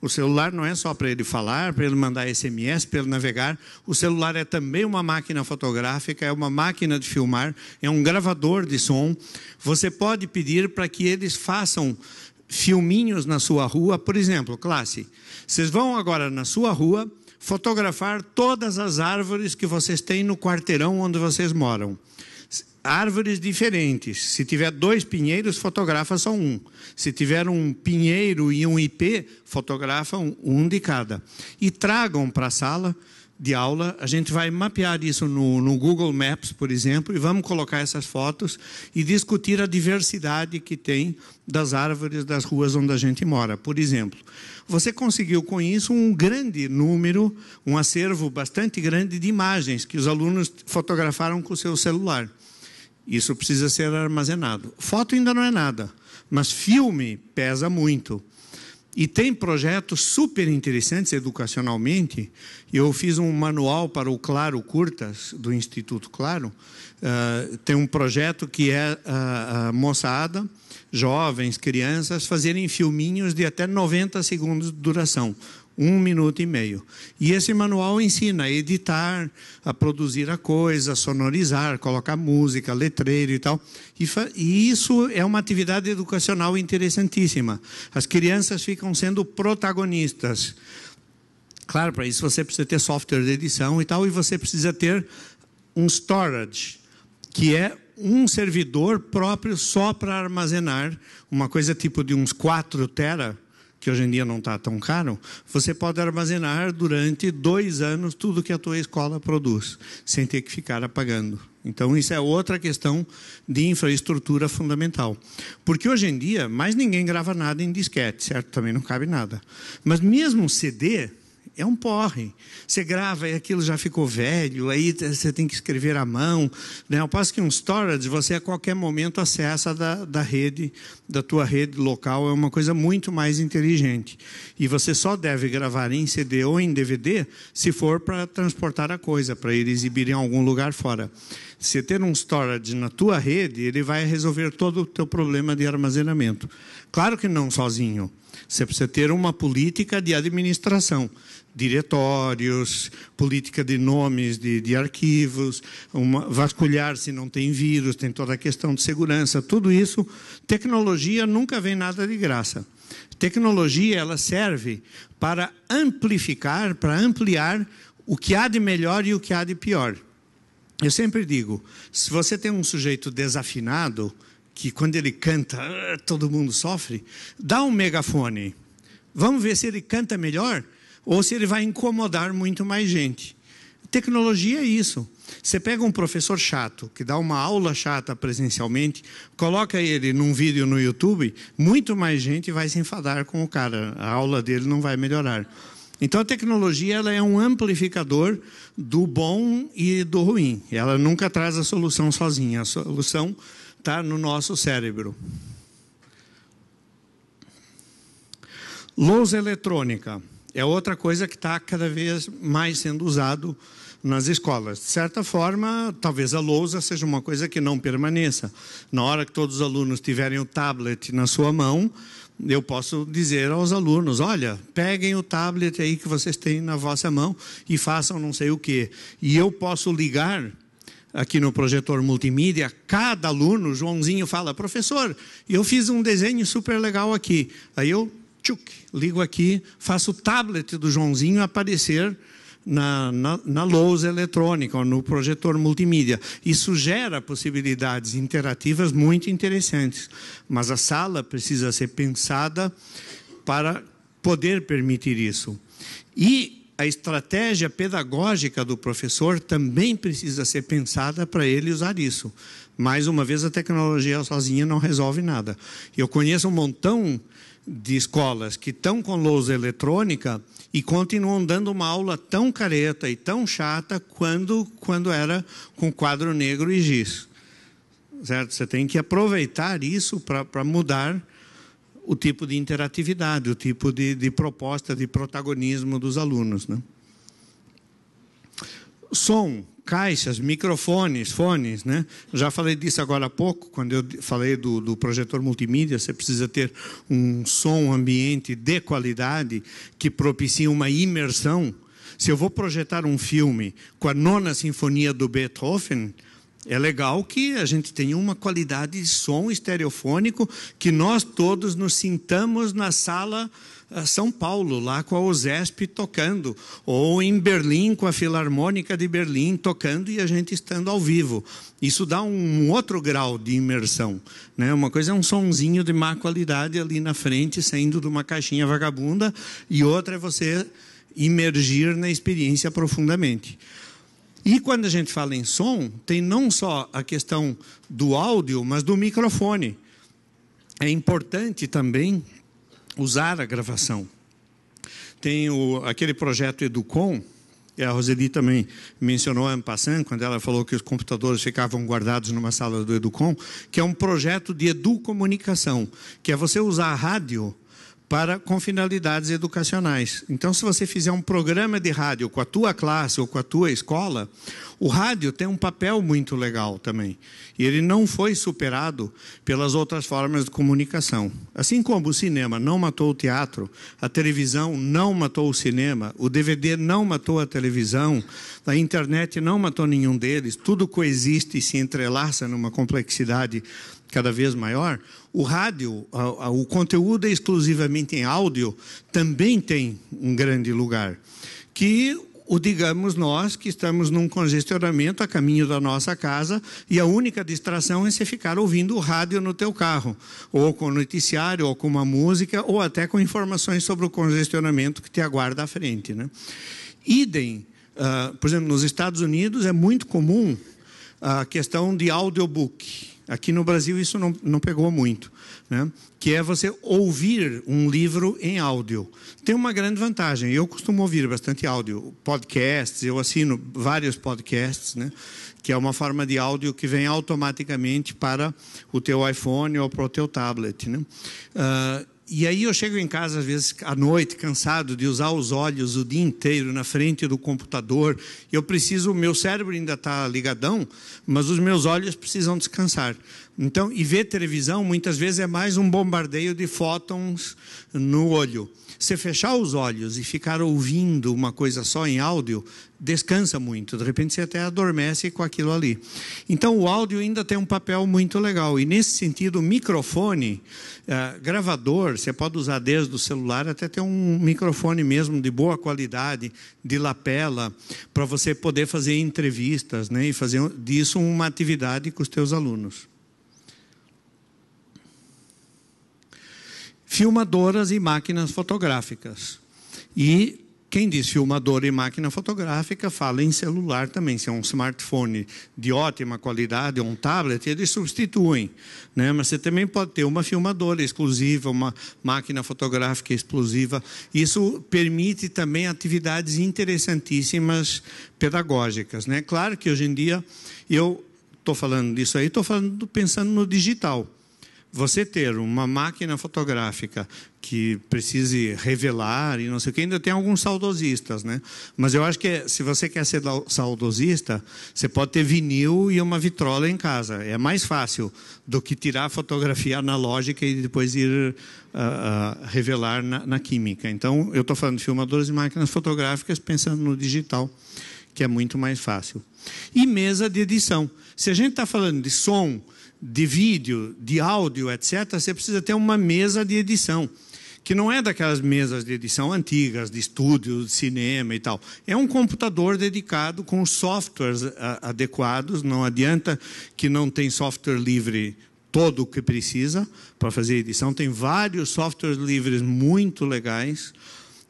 o celular não é só para ele falar, para ele mandar SMS, para ele navegar. O celular é também uma máquina fotográfica, é uma máquina de filmar, é um gravador de som. Você pode pedir para que eles façam filminhos na sua rua, por exemplo, classe. Vocês vão agora na sua rua fotografar todas as árvores que vocês têm no quarteirão onde vocês moram árvores diferentes. Se tiver dois pinheiros, fotografa só um. Se tiver um pinheiro e um IP, fotografa um de cada. E tragam para a sala de aula. A gente vai mapear isso no, no, Google Maps, por exemplo, e vamos colocar essas fotos e discutir a diversidade que tem das árvores das ruas onde a gente mora, por exemplo. Você conseguiu com isso um grande número, um acervo bastante grande de imagens que os alunos fotografaram com o seu celular. Isso precisa ser armazenado. Foto ainda não é nada, mas filme pesa muito. E tem projetos super interessantes educacionalmente. Eu fiz um manual para o Claro Curtas, do Instituto Claro. Uh, tem um projeto que é ah, a, a moçada, jovens, crianças, fazerem filminhos de até 90 segundos de duração um minuto e meio. E esse manual ensina a editar, a produzir a coisa, a sonorizar, colocar música, letreiro e tal. E, e isso é uma atividade educacional interessantíssima. As crianças ficam sendo protagonistas. Claro, para isso você precisa ter software de edição e tal, e você precisa ter um storage, que é um servidor próprio só para armazenar, uma coisa tipo de uns 4 tera que hoje em dia não está tão caro, você pode armazenar durante dois anos tudo que a tua escola produz, sem ter que ficar apagando. Então, isso é outra questão de infraestrutura fundamental. Porque hoje em dia, mais ninguém grava nada em disquete, certo? Também não cabe nada. Mas mesmo CD, é um porre. Você grava e aquilo já ficou velho, aí você tem que escrever à mão. Né? Ao passo que um storage, você a qualquer momento acessa da, da rede, da tua rede local, é uma coisa muito mais inteligente. E você só deve gravar em CD ou em DVD se for para transportar a coisa, para ir exibir em algum lugar fora. Se ter um storage na tua rede, ele vai resolver todo o teu problema de armazenamento. Claro que não sozinho. Você precisa ter uma política de administração diretórios, política de nomes de, de arquivos, uma, vasculhar se não tem vírus, tem toda a questão de segurança, tudo isso. Tecnologia nunca vem nada de graça. Tecnologia ela serve para amplificar, para ampliar o que há de melhor e o que há de pior. Eu sempre digo, se você tem um sujeito desafinado, que quando ele canta, ah, todo mundo sofre, dá um megafone. Vamos ver se ele canta melhor ou se ele vai incomodar muito mais gente. Tecnologia é isso. Você pega um professor chato, que dá uma aula chata presencialmente, coloca ele num vídeo no YouTube, muito mais gente vai se enfadar com o cara. A aula dele não vai melhorar. Então a tecnologia ela é um amplificador do bom e do ruim. Ela nunca traz a solução sozinha. A solução está no nosso cérebro. Luz eletrônica. É outra coisa que está cada vez mais sendo usado nas escolas. De certa forma, talvez a lousa seja uma coisa que não permaneça. Na hora que todos os alunos tiverem o tablet na sua mão, eu posso dizer aos alunos: olha, peguem o tablet aí que vocês têm na vossa mão e façam não sei o quê. E eu posso ligar aqui no projetor multimídia, cada aluno, Joãozinho fala: professor, eu fiz um desenho super legal aqui. Aí eu tchuc, ligo aqui, faço o tablet do Joãozinho aparecer na, na, na lousa eletrônica, ou no projetor multimídia. Isso gera possibilidades interativas muito interessantes, mas a sala precisa ser pensada para poder permitir isso. E a estratégia pedagógica do professor também precisa ser pensada para ele usar isso. Mais uma vez, a tecnologia sozinha não resolve nada. Eu conheço um montão de escolas que estão com lousa eletrônica e continuam dando uma aula tão careta e tão chata quando, quando era com quadro negro e giz. Certo? Você tem que aproveitar isso para mudar o tipo de interatividade, o tipo de, de proposta de protagonismo dos alunos. Né? Som, caixas, microfones, fones. Né? Já falei disso agora há pouco, quando eu falei do, do projetor multimídia. Você precisa ter um som ambiente de qualidade que propicie uma imersão. Se eu vou projetar um filme com a nona sinfonia do Beethoven, é legal que a gente tenha uma qualidade de som estereofônico que nós todos nos sintamos na sala eh, São Paulo, lá com a OSESP tocando, ou em Berlim, com a Filarmônica de Berlim tocando e a gente estando ao vivo. Isso dá um outro grau de imersão. Né? Uma coisa é um sonzinho de má qualidade ali na frente, saindo de uma caixinha vagabunda, e outra é você imergir na experiência profundamente. E quando a gente fala em som, tem não só a questão do áudio, mas do microfone. É importante também usar a gravação. Tem o, aquele projeto Educom, e a Roseli também mencionou em passando, quando ela falou que os computadores ficavam guardados numa sala do Educom, que é um projeto de educomunicação, que é você usar a rádio para com finalidades educacionais. Então, se você fizer um programa de rádio com a tua classe ou com a tua escola, o rádio tem um papel muito legal também. E ele não foi superado pelas outras formas de comunicação. Assim como o cinema não matou o teatro, a televisão não matou o cinema, o DVD não matou a televisão, a internet não matou nenhum deles, tudo coexiste e se entrelaça numa complexidade cada vez maior. O rádio, o conteúdo é exclusivamente em áudio, também tem um grande lugar que ou digamos nós que estamos num congestionamento a caminho da nossa casa e a única distração é você ficar ouvindo o rádio no teu carro, ou com o noticiário, ou com uma música, ou até com informações sobre o congestionamento que te aguarda à frente. Né? Idem, uh, por exemplo, nos Estados Unidos é muito comum a questão de audiobook. Aqui no Brasil isso não, não pegou muito, né? que é você ouvir um livro em áudio. Tem uma grande vantagem. Eu costumo ouvir bastante áudio, podcasts, eu assino vários podcasts, né? que é uma forma de áudio que vem automaticamente para o teu iPhone ou para o teu tablet. Né? Uh, e aí eu chego em casa, às vezes, à noite, cansado de usar os olhos o dia inteiro na frente do computador. Eu preciso, o meu cérebro ainda está ligadão, mas os meus olhos precisam descansar. Então, e ver televisão, muitas vezes, é mais um bombardeio de fótons no olho. Você fechar os olhos e ficar ouvindo uma coisa só em áudio, descansa muito. De repente você até adormece com aquilo ali. Então o áudio ainda tem um papel muito legal. E nesse sentido, microfone, eh, gravador, você pode usar desde o celular até ter um microfone mesmo de boa qualidade, de lapela, para você poder fazer entrevistas né, e fazer disso uma atividade com os teus alunos. filmadoras e máquinas fotográficas. E quem diz filmadora e máquina fotográfica fala em celular também. Se é um smartphone de ótima qualidade ou um tablet, eles substituem. Né? Mas você também pode ter uma filmadora exclusiva, uma máquina fotográfica exclusiva. Isso permite também atividades interessantíssimas pedagógicas. Né? Claro que hoje em dia eu estou falando disso aí, estou pensando no digital você ter uma máquina fotográfica que precise revelar e não sei o que, ainda tem alguns saudosistas, né? Mas eu acho que é, se você quer ser saudosista, você pode ter vinil e uma vitrola em casa. É mais fácil do que tirar a fotografia analógica e depois ir uh, uh, revelar na, na química. Então, eu estou falando de filmadores e máquinas fotográficas pensando no digital, que é muito mais fácil. E mesa de edição. Se a gente está falando de som de vídeo, de áudio, etc., você precisa ter uma mesa de edição, que não é daquelas mesas de edição antigas, de estúdio, de cinema e tal. É um computador dedicado com softwares eh, adequados, não adianta que não tem software livre todo o que precisa para fazer edição. Tem vários softwares livres muito legais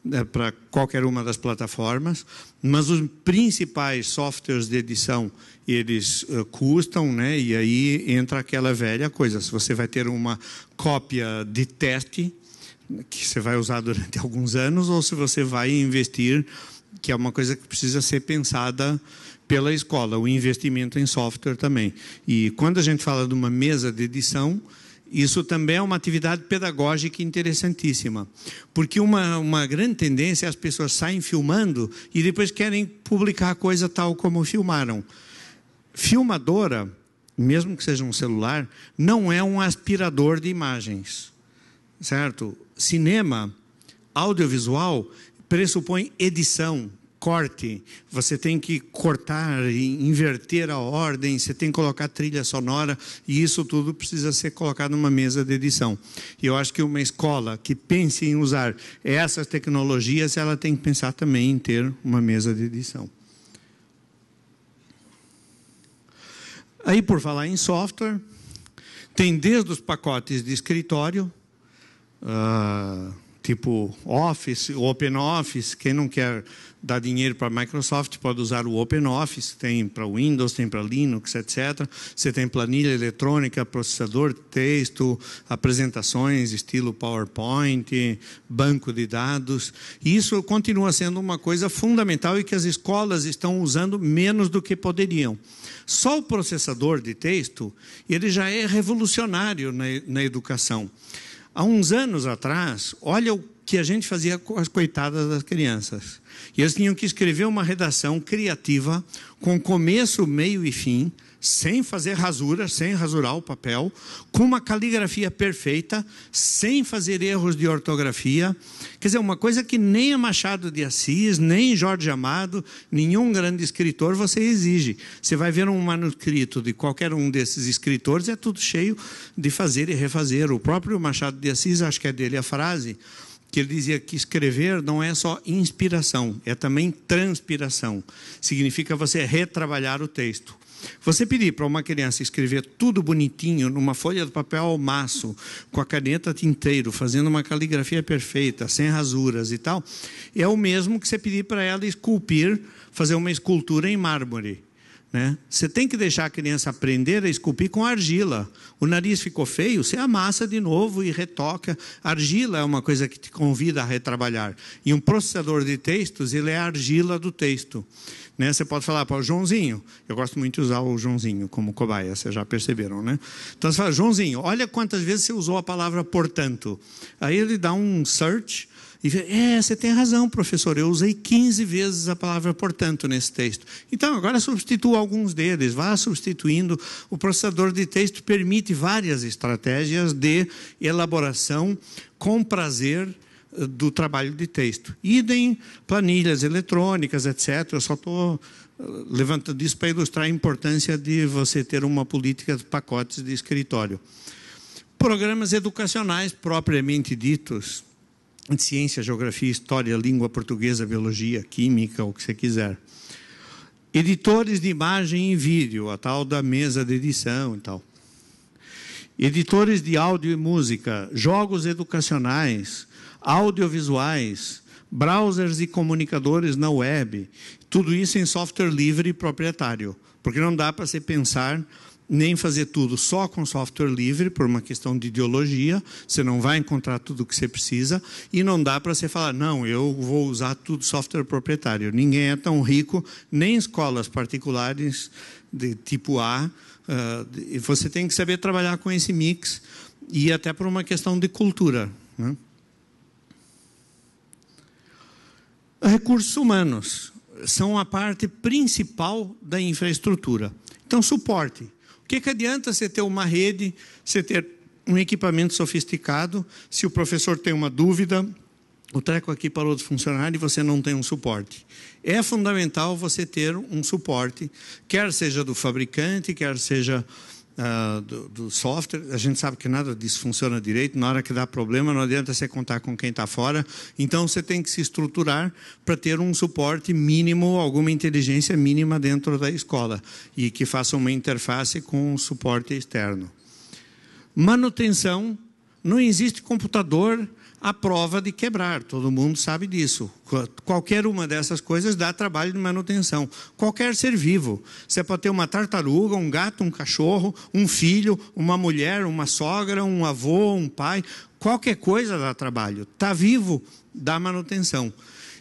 né, para qualquer uma das plataformas, mas os principais softwares de edição eles uh, custam, né? E aí entra aquela velha coisa: se você vai ter uma cópia de teste que você vai usar durante alguns anos, ou se você vai investir, que é uma coisa que precisa ser pensada pela escola, o investimento em software também. E quando a gente fala de uma mesa de edição, isso também é uma atividade pedagógica interessantíssima, porque uma, uma grande tendência é as pessoas saem filmando e depois querem publicar a coisa tal como filmaram filmadora, mesmo que seja um celular, não é um aspirador de imagens, certo? Cinema, audiovisual, pressupõe edição, corte, você tem que cortar e inverter a ordem, você tem que colocar trilha sonora, e isso tudo precisa ser colocado numa mesa de edição. E eu acho que uma escola que pense em usar essas tecnologias, ela tem que pensar também em ter uma mesa de edição. Aí, por falar em software, tem desde os pacotes de escritório. Uh, tipo Office, Open Office. Quem não quer dar dinheiro para a Microsoft pode usar o Open Office. Tem para Windows, tem para Linux, etc. Você tem planilha eletrônica, processador, texto, apresentações, estilo PowerPoint, banco de dados. Isso continua sendo uma coisa fundamental e que as escolas estão usando menos do que poderiam. Só o processador de texto ele já é revolucionário na, na educação. Há uns anos atrás, olha o que a gente fazia com as coitadas das crianças. E eles tinham que escrever uma redação criativa com começo, meio e fim sem fazer rasura, sem rasurar o papel, com uma caligrafia perfeita, sem fazer erros de ortografia. Quer dizer, uma coisa que nem Machado de Assis, nem Jorge Amado, nenhum grande escritor você exige. Você vai ver um manuscrito de qualquer um desses escritores, é tudo cheio de fazer e refazer. O próprio Machado de Assis, acho que é dele a frase, que ele dizia que escrever não é só inspiração, é também transpiração. Significa você retrabalhar o texto. Você pedir para uma criança escrever tudo bonitinho numa folha de papel ao maço, com a caneta tinteiro, fazendo uma caligrafia perfeita, sem rasuras e tal, é o mesmo que você pedir para ela esculpir, fazer uma escultura em mármore. Né? Você tem que deixar a criança aprender a esculpir com argila. O nariz ficou feio, você amassa de novo e retoca. Argila é uma coisa que te convida a retrabalhar. E um processador de textos, ele é a argila do texto. Né? Você pode falar para o Joãozinho. Eu gosto muito de usar o Joãozinho como cobaia, vocês já perceberam, né? Então você fala, Joãozinho, olha quantas vezes você usou a palavra portanto. Aí ele dá um search e é, você tem razão, professor. Eu usei 15 vezes a palavra portanto nesse texto. Então, agora substitua alguns deles, vá substituindo. O processador de texto permite várias estratégias de elaboração com prazer eh, do trabalho de texto. Idem planilhas eletrônicas, etc. Eu só estou eh, levantando isso para ilustrar a importância de você ter uma política de pacotes de escritório. Programas educacionais propriamente ditos de ciência, geografia, história, língua portuguesa, biologia, química, o que você quiser. Editores de imagem e vídeo, a tal da mesa de edição e tal. Editores de áudio e música, jogos educacionais, audiovisuais, browsers e comunicadores na web. Tudo isso em software livre e proprietário, porque não dá para você pensar nem fazer tudo só com software livre, por uma questão de ideologia, você não vai encontrar tudo o que você precisa, e não dá para você falar, não, eu vou usar tudo software proprietário. Ninguém é tão rico, nem escolas particulares de tipo A. Uh, você tem que saber trabalhar com esse mix, e até por uma questão de cultura. Né? Recursos humanos são a parte principal da infraestrutura. Então, suporte o que, que adianta você ter uma rede, você ter um equipamento sofisticado, se o professor tem uma dúvida, o treco aqui parou de funcionar e você não tem um suporte. É fundamental você ter um suporte, quer seja do fabricante, quer seja uh, do, do, software. A gente sabe que nada disso funciona direito. Na hora que dá problema, não adianta você contar com quem está fora. Então, você tem que se estruturar para ter um suporte mínimo, alguma inteligência mínima dentro da escola e que faça uma interface com o suporte externo. Manutenção. Não existe computador a prova de quebrar, todo mundo sabe disso. Qualquer uma dessas coisas dá trabalho de manutenção. Qualquer ser vivo. Você pode ter uma tartaruga, um gato, um cachorro, um filho, uma mulher, uma sogra, um avô, um pai. Qualquer coisa dá trabalho. Está vivo, dá manutenção.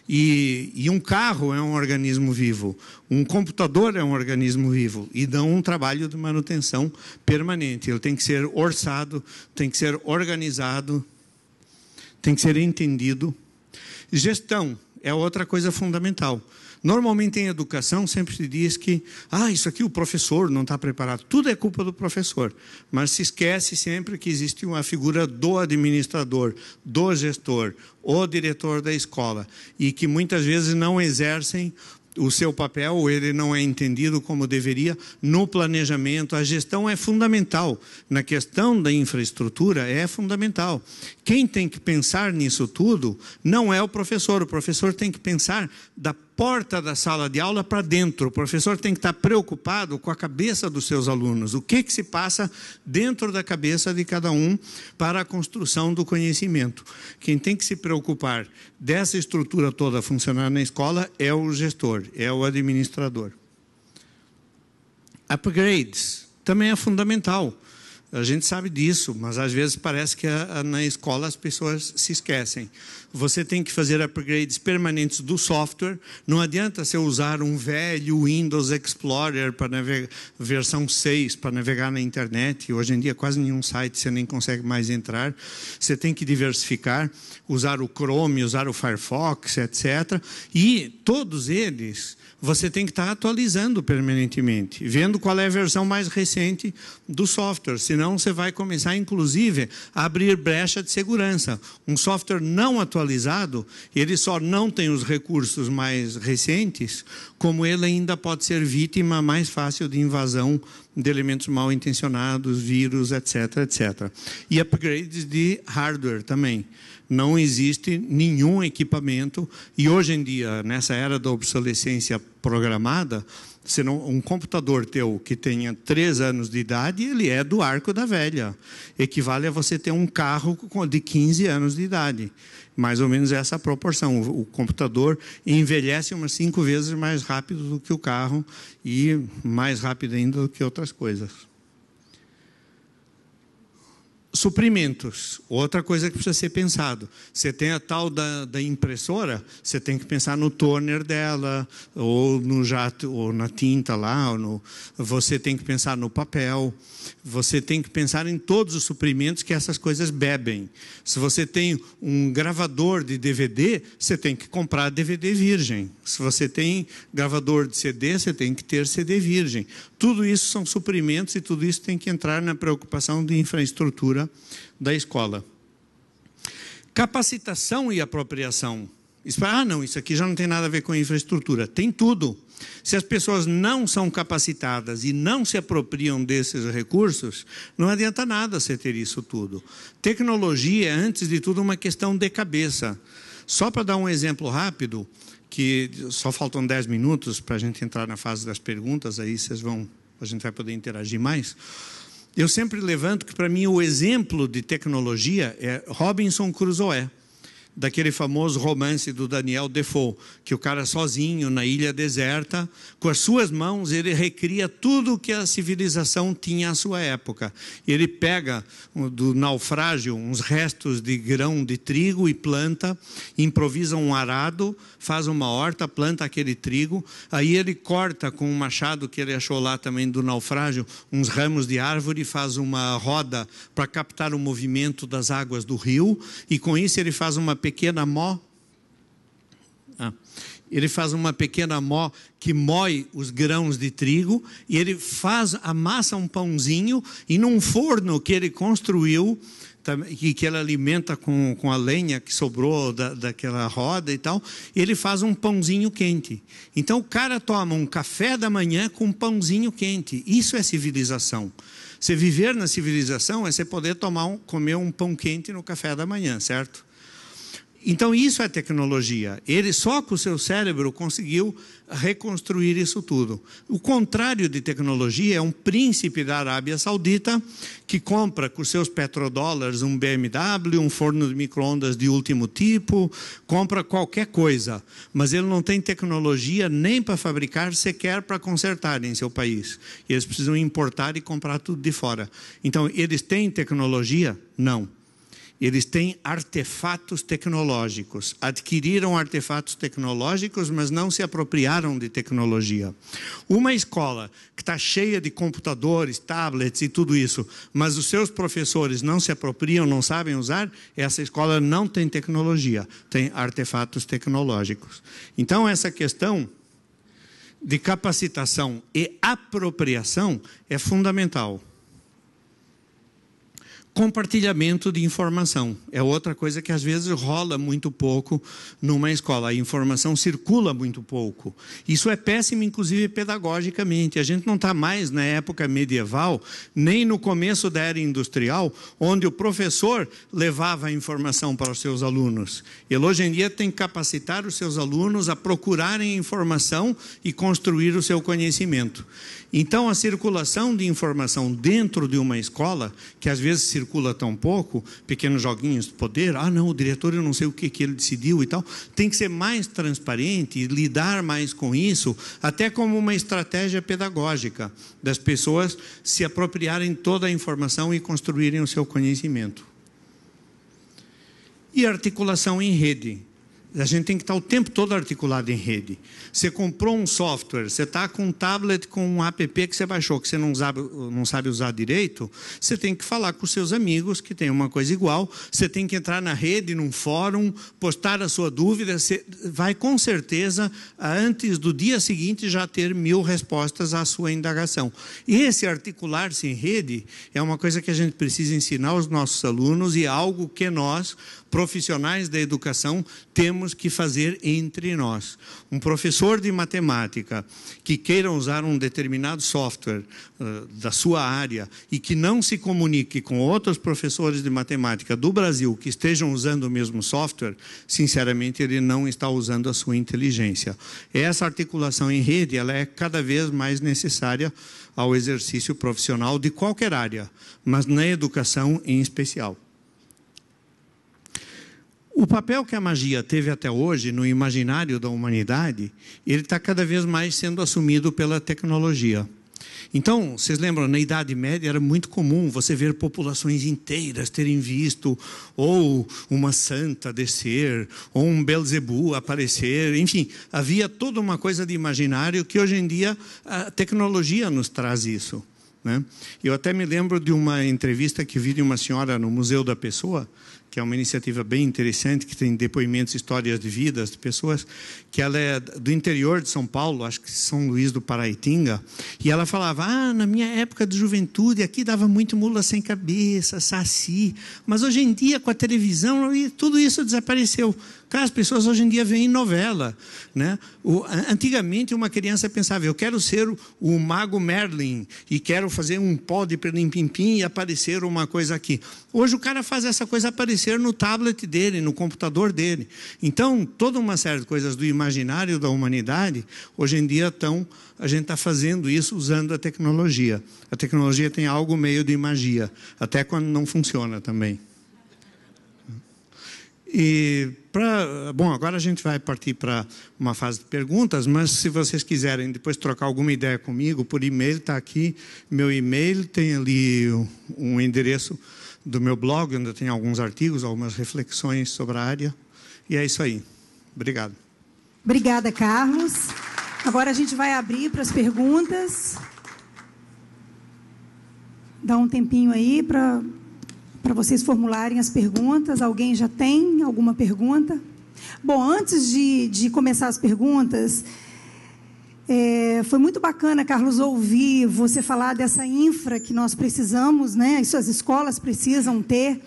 E, e, um carro é um organismo vivo, um computador é um organismo vivo, e dão um trabalho de manutenção permanente. Ele tem que ser orçado, tem que ser organizado, tem que ser entendido. Gestão é outra coisa fundamental. Normalmente em educação sempre se diz que, ah, isso aqui o professor não está preparado. Tudo é culpa do professor. Mas se esquece sempre que existe uma figura do administrador, do gestor, o diretor da escola, e que muitas vezes não exercem o seu papel ele não é entendido como deveria no planejamento. A gestão é fundamental. Na questão da infraestrutura, é fundamental. Quem tem que pensar nisso tudo não é o professor. O professor tem que pensar da porta da sala de aula para dentro. O professor tem que estar tá preocupado com a cabeça dos seus alunos. O que, que se passa dentro da cabeça de cada um para a construção do conhecimento. Quem tem que se preocupar dessa estrutura toda funcionar na escola é o gestor, é o administrador. Upgrades também é fundamental. A gente sabe disso, mas às vezes parece que a, a, na escola as pessoas se esquecem. Você tem que fazer upgrades permanentes do software. Não adianta você usar um velho Windows Explorer para navegar, versão 6 para navegar na internet. Hoje em dia quase nenhum site você nem consegue mais entrar. Você tem que diversificar, usar o Chrome, usar o Firefox, etc. E todos eles você tem que estar atualizando permanentemente, vendo qual é a versão mais recente do software. Senão você vai começar, inclusive, a abrir brecha de segurança. Um software não atualizado, ele só não tem os recursos mais recentes, como ele ainda pode ser vítima mais fácil de invasão de elementos mal intencionados, vírus, etc, etc. E upgrades de hardware também não existe nenhum equipamento. E hoje em dia, nessa era da obsolescência programada, senão um computador teu que tenha três anos de idade, ele é do arco da velha. Equivale a você ter um carro de 15 anos de idade. Mais ou menos essa proporção. O computador envelhece umas cinco vezes mais rápido do que o carro e mais rápido ainda do que outras coisas. Suprimentos, outra coisa que precisa ser pensado. Você tem a tal da, da impressora, você tem que pensar no toner dela, ou no jato, ou na tinta lá, ou no, você tem que pensar no papel, você tem que pensar em todos os suprimentos que essas coisas bebem. Se você tem um gravador de DVD, você tem que comprar DVD virgem. Se você tem gravador de CD, você tem que ter CD virgem. Tudo isso são suprimentos e tudo isso tem que entrar na preocupação de infraestrutura da escola. Capacitação e apropriação. Ah, não, isso aqui já não tem nada a ver com infraestrutura. Tem tudo. Se as pessoas não são capacitadas e não se apropriam desses recursos, não adianta nada você ter isso tudo. Tecnologia é, antes de tudo, uma questão de cabeça. Só para dar um exemplo rápido, que só faltam 10 minutos para a gente entrar na fase das perguntas, aí vocês vão, a gente vai poder interagir mais. Eu sempre levanto que, para mim, o exemplo de tecnologia é Robinson Crusoe daquele famoso romance do Daniel Defoe, que o cara sozinho na ilha deserta, com as suas mãos, ele recria tudo que a civilização tinha à sua época. Ele pega do naufrágio uns restos de grão de trigo e planta, improvisa um arado, faz uma horta, planta aquele trigo, aí ele corta com um machado que ele achou lá também do naufrágio, uns ramos de árvore, faz uma roda para captar o movimento das águas do rio, e com isso ele faz uma pequena mó. Ah, ele faz uma pequena mó que moe os grãos de trigo e ele faz amassa um pãozinho e num forno que ele construiu e que ele alimenta com, com a lenha que sobrou da, daquela roda e tal, ele faz um pãozinho quente. Então o cara toma um café da manhã com um pãozinho quente. Isso é civilização. Você viver na civilização é você poder tomar um, comer um pão quente no café da manhã, certo? Então, isso é tecnologia. Ele só com o seu cérebro conseguiu reconstruir isso tudo. O contrário de tecnologia é um príncipe da Arábia Saudita que compra com seus petrodólares um BMW, um forno de microondas de último tipo, compra qualquer coisa, mas ele não tem tecnologia nem para fabricar, sequer para consertar em seu país. Eles precisam importar e comprar tudo de fora. Então, eles têm tecnologia? Não eles têm artefatos tecnológicos, adquiriram artefatos tecnológicos, mas não se apropriaram de tecnologia. Uma escola que está cheia de computadores, tablets e tudo isso, mas os seus professores não se apropriam, não sabem usar, essa escola não tem tecnologia, tem artefatos tecnológicos. Então, essa questão de capacitação e apropriação é fundamental compartilhamento de informação. É outra coisa que às vezes rola muito pouco numa escola. A informação circula muito pouco. Isso é péssimo, inclusive pedagogicamente. A gente não está mais na época medieval, nem no começo da era industrial, onde o professor levava a informação para os seus alunos. Ele hoje em dia tem que capacitar os seus alunos a procurarem informação e construir o seu conhecimento. Então, a circulação de informação dentro de uma escola, que às vezes circula circula tão pouco, pequenos joguinhos de poder, ah não, o diretor eu não sei o que, que ele decidiu e tal, tem que ser mais transparente e lidar mais com isso, até como uma estratégia pedagógica das pessoas se apropriarem toda a informação e construírem o seu conhecimento. E articulação em rede. A gente tem que estar o tempo todo articulado em rede. Você comprou um software, você está com um tablet, com um app que você baixou, que você não sabe, não sabe usar direito, você tem que falar com seus amigos que tem uma coisa igual, você tem que entrar na rede, num fórum, postar a sua dúvida, você vai com certeza, antes do dia seguinte, já ter mil respostas à sua indagação. E esse articular-se em rede é uma coisa que a gente precisa ensinar aos nossos alunos e é algo que nós, profissionais da educação, temos temos que fazer entre nós. Um professor de matemática que queira usar um determinado software uh, da sua área e que não se comunique com outros professores de matemática do Brasil que estejam usando o mesmo software, sinceramente, ele não está usando a sua inteligência. Essa articulação em rede ela é cada vez mais necessária ao exercício profissional de qualquer área, mas na educação em especial. O papel que a magia teve até hoje no imaginário da humanidade, ele está cada vez mais sendo assumido pela tecnologia. Então, vocês lembram, na Idade Média era muito comum você ver populações inteiras terem visto ou uma santa descer, ou um Belzebu aparecer, enfim, havia toda uma coisa de imaginário que hoje em dia a tecnologia nos traz isso. Né? Eu até me lembro de uma entrevista que vi de uma senhora no Museu da Pessoa, que é uma iniciativa bem interessante, que tem depoimentos, histórias de vidas de pessoas que ela é do interior de São Paulo, acho que São Luís do Paraitinga, e ela falava: Ah, na minha época de juventude aqui dava muito mula sem cabeça, saci, mas hoje em dia com a televisão tudo isso desapareceu. Cara, as pessoas hoje em dia veem novela. Né? O, antigamente uma criança pensava: Eu quero ser o, mago Merlin e quero fazer um pó de pernim pim pim e aparecer uma coisa aqui. Hoje o cara faz essa coisa aparecer no tablet dele, no computador dele. Então, toda uma série de coisas do imaginário imaginário da humanidade, hoje em dia tão, a gente está fazendo isso usando a tecnologia. A tecnologia tem algo meio de magia, até quando não funciona também. E pra, bom, agora a gente vai partir para uma fase de perguntas, mas se vocês quiserem depois trocar alguma ideia comigo por e-mail, está aqui meu e-mail, tem ali um endereço do meu blog, onde tem alguns artigos, algumas reflexões sobre a área. E é isso aí. Obrigado. Obrigada, Carlos. Agora a gente vai abrir para as perguntas. Dá um tempinho aí para, para vocês formularem as perguntas. Alguém já tem alguma pergunta? Bom, antes de, de começar as perguntas, é, foi muito bacana, Carlos, ouvir você falar dessa infra que nós precisamos, né? Isso as escolas precisam ter.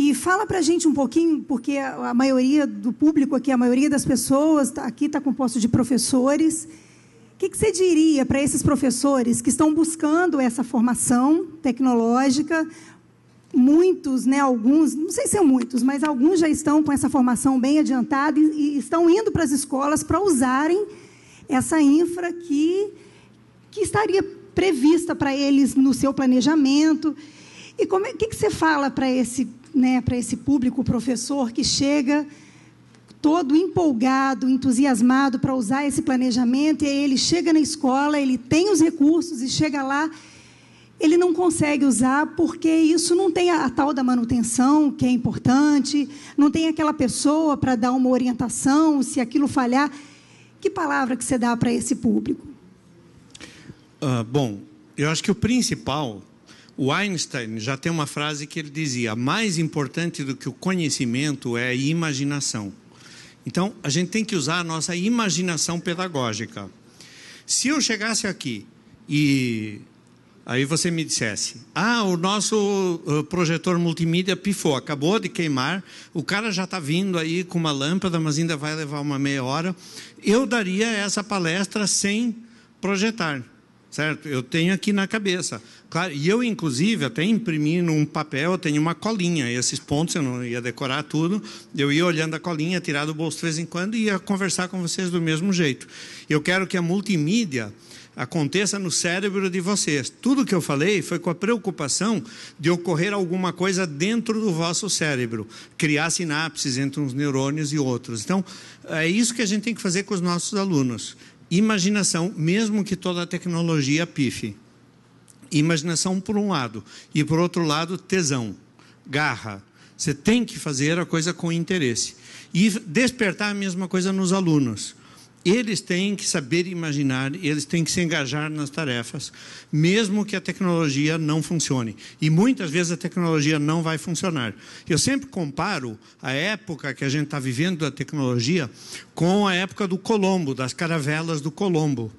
E fala para a gente um pouquinho, porque a maioria do público aqui, a maioria das pessoas tá, aqui está composto de professores. O que, que você diria para esses professores que estão buscando essa formação tecnológica? Muitos, né, alguns, não sei se são muitos, mas alguns já estão com essa formação bem adiantada e, e estão indo para as escolas para usarem essa infra que, que estaria prevista para eles no seu planejamento. E como é, que, que você fala para esse né, para esse público, o professor que chega todo empolgado, entusiasmado para usar esse planejamento, e aí ele chega na escola, ele tem os recursos e chega lá, ele não consegue usar porque isso não tem a, a tal da manutenção, que é importante, não tem aquela pessoa para dar uma orientação, se aquilo falhar. Que palavra que você dá para esse público? Uh, bom, eu acho que o principal o Einstein já tem uma frase que ele dizia: mais importante do que o conhecimento é a imaginação. Então, a gente tem que usar a nossa imaginação pedagógica. Se eu chegasse aqui e aí você me dissesse: ah, o nosso uh, projetor multimídia pifou, acabou de queimar, o cara já está vindo aí com uma lâmpada, mas ainda vai levar uma meia hora. Eu daria essa palestra sem projetar certo? Eu tenho aqui na cabeça. Claro, e eu, inclusive, até imprimi num papel, eu tenho uma colinha, esses pontos, eu não ia decorar tudo, eu ia olhando a colinha, tirar do bolso de vez em quando e ia conversar com vocês do mesmo jeito. Eu quero que a multimídia aconteça no cérebro de vocês. Tudo que eu falei foi com a preocupação de ocorrer alguma coisa dentro do vosso cérebro, criar sinapses entre uns neurônios e outros. Então, é isso que a gente tem que fazer com os nossos alunos imaginação, mesmo que toda a tecnologia pife. Imaginação por um lado e por outro lado tesão, garra. Você tem que fazer a coisa com interesse e despertar a mesma coisa nos alunos. Eles têm que saber imaginar, eles têm que se engajar nas tarefas, mesmo que a tecnologia não funcione. E muitas vezes a tecnologia não vai funcionar. Eu sempre comparo a época que a gente está vivendo da tecnologia com a época do Colombo, das caravelas do Colombo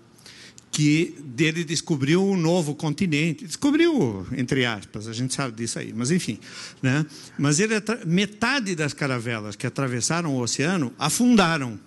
que dele descobriu um novo continente. Descobriu, entre aspas, a gente sabe disso aí, mas enfim. Né? Mas ele, metade das caravelas que atravessaram o oceano afundaram.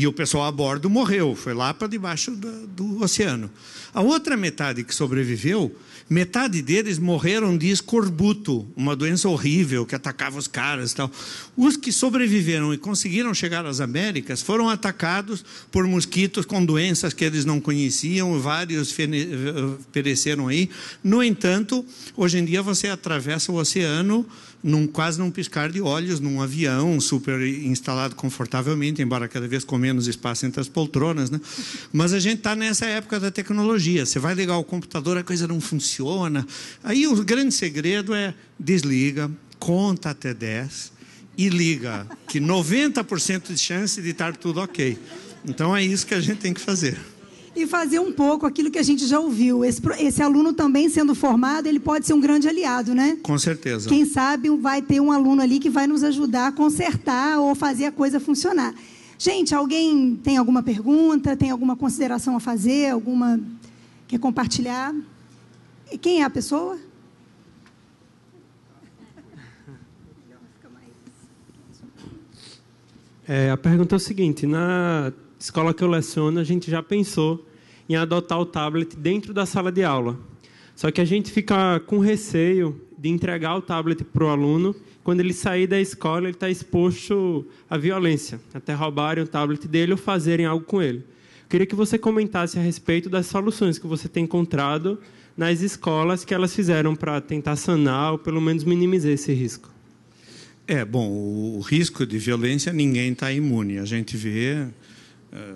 E o pessoal a bordo morreu, foi lá para debaixo do, do oceano. A outra metade que sobreviveu, metade deles morreram de escorbuto, uma doença horrível que atacava os caras e tal. Os que sobreviveram e conseguiram chegar às Américas foram atacados por mosquitos com doenças que eles não conheciam, vários eh, eh, pereceram aí. No entanto, hoje em dia você atravessa o oceano num, quase num piscar de olhos, num avião super instalado confortavelmente, embora cada vez com menos espaço entre as poltronas. Né? Mas a gente está nessa época da tecnologia. Você vai ligar o computador, a coisa não funciona. Aí o grande segredo é desliga, conta até 10 e liga, que 90% de chance de estar tudo ok. Então é isso que a gente tem que fazer e fazer um pouco aquilo que a gente já ouviu. Esse, esse aluno também sendo formado, ele pode ser um grande aliado, né? Com certeza. Quem sabe vai ter um aluno ali que vai nos ajudar a consertar ou fazer a coisa funcionar. Gente, alguém tem alguma pergunta, tem alguma consideração a fazer, alguma quer compartilhar? Quem é a pessoa? É, a pergunta é o seguinte: na escola que eu leciono, a gente já pensou em adotar o tablet dentro da sala de aula. Só que a gente fica com receio de entregar o tablet para o aluno. Quando ele sair da escola, ele está exposto à violência, até roubarem o tablet dele ou fazerem algo com ele. Eu queria que você comentasse a respeito das soluções que você tem encontrado nas escolas que elas fizeram para tentar sanar ou pelo menos minimizar esse risco. É, bom, o risco de violência ninguém está imune. A gente vê eh,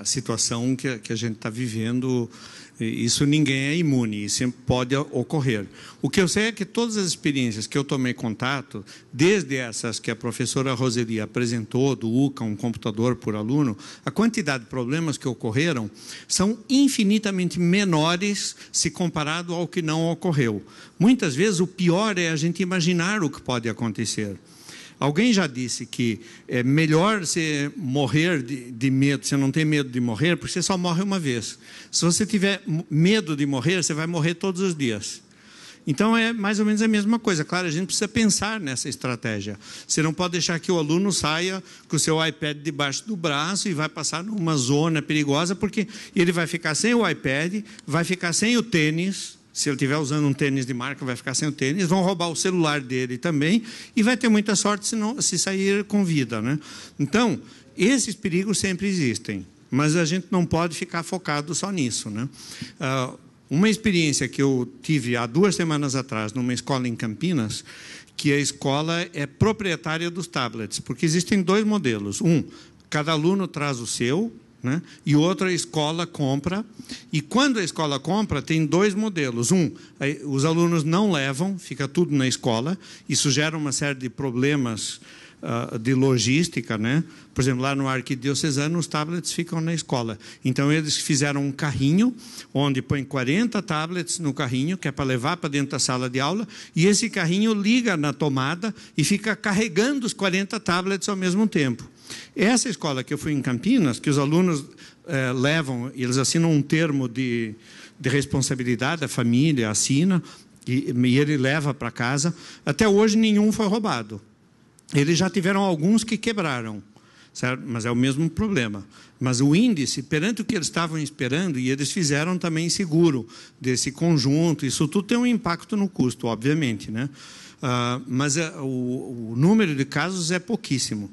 a situação que, que a gente está vivendo, isso ninguém é imune, isso pode ocorrer. O que eu sei é que todas as experiências que eu tomei contato, desde essas que a professora Roseli apresentou, do UCA, um computador por aluno, a quantidade de problemas que ocorreram são infinitamente menores se comparado ao que não ocorreu. Muitas vezes o pior é a gente imaginar o que pode acontecer. Alguém já disse que é melhor você morrer de, de, medo, você não tem medo de morrer, porque você só morre uma vez. Se você tiver medo de morrer, você vai morrer todos os dias. Então é mais ou menos a mesma coisa. Claro, a gente precisa pensar nessa estratégia. Você não pode deixar que o aluno saia com o seu iPad debaixo do braço e vai passar numa zona perigosa, porque ele vai ficar sem o iPad, vai ficar sem o tênis, se ele estiver usando um tênis de marca, vai ficar sem o tênis. Vão roubar o celular dele também. E vai ter muita sorte se, não, se sair com vida. Né? Então, esses perigos sempre existem. Mas a gente não pode ficar focado só nisso. Né? Uh, uma experiência que eu tive há duas semanas atrás numa escola em Campinas, que a escola é proprietária dos tablets, porque existem dois modelos. Um, cada aluno traz o seu, né? E outra a escola compra. E quando a escola compra, tem dois modelos. Um, os alunos não levam, fica tudo na escola. Isso gera uma série de problemas uh, de logística. Né? Por exemplo, lá no arquidiocesano, os tablets ficam na escola. Então, eles fizeram um carrinho, onde põem 40 tablets no carrinho, que é para levar para dentro da sala de aula. E esse carrinho liga na tomada e fica carregando os 40 tablets ao mesmo tempo. Essa escola que eu fui em Campinas, que os alunos eh, levam, eles assinam um termo de, de responsabilidade da família, assina, e, e ele leva para casa. Até hoje nenhum foi roubado. Eles já tiveram alguns que quebraram, certo? mas é o mesmo problema. Mas o índice, perante o que eles estavam esperando, e eles fizeram também seguro desse conjunto, isso tudo tem um impacto no custo, obviamente. Né? Uh, mas eh, o, o número de casos é pouquíssimo.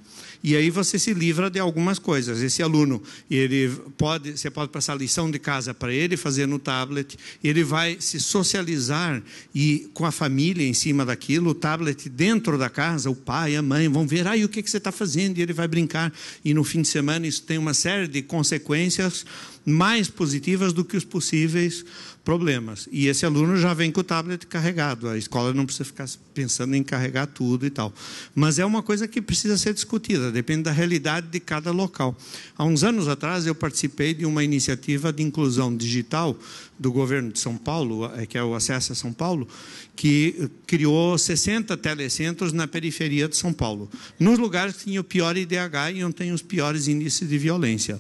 E aí você se livra de algumas coisas. Esse aluno, ele pode, você pode passar a lição de casa para ele, fazer no tablet, ele vai se socializar e com a família em cima daquilo, o tablet dentro da casa, o pai, a mãe vão ver, aí ah, o que, que você está fazendo? E ele vai brincar. E no fim de semana isso tem uma série de consequências mais positivas do que os possíveis problemas. E esse aluno já vem com o tablet carregado. A escola não precisa ficar pensando em carregar tudo e tal. Mas é uma coisa que precisa ser discutida, depende da realidade de cada local. Há uns anos atrás, eu participei de uma iniciativa de inclusão digital do governo de São Paulo, é que é o Acesso a São Paulo, que criou 60 telecentros na periferia de São Paulo, nos lugares que tinham o pior IDH e onde tem os piores índices de violência.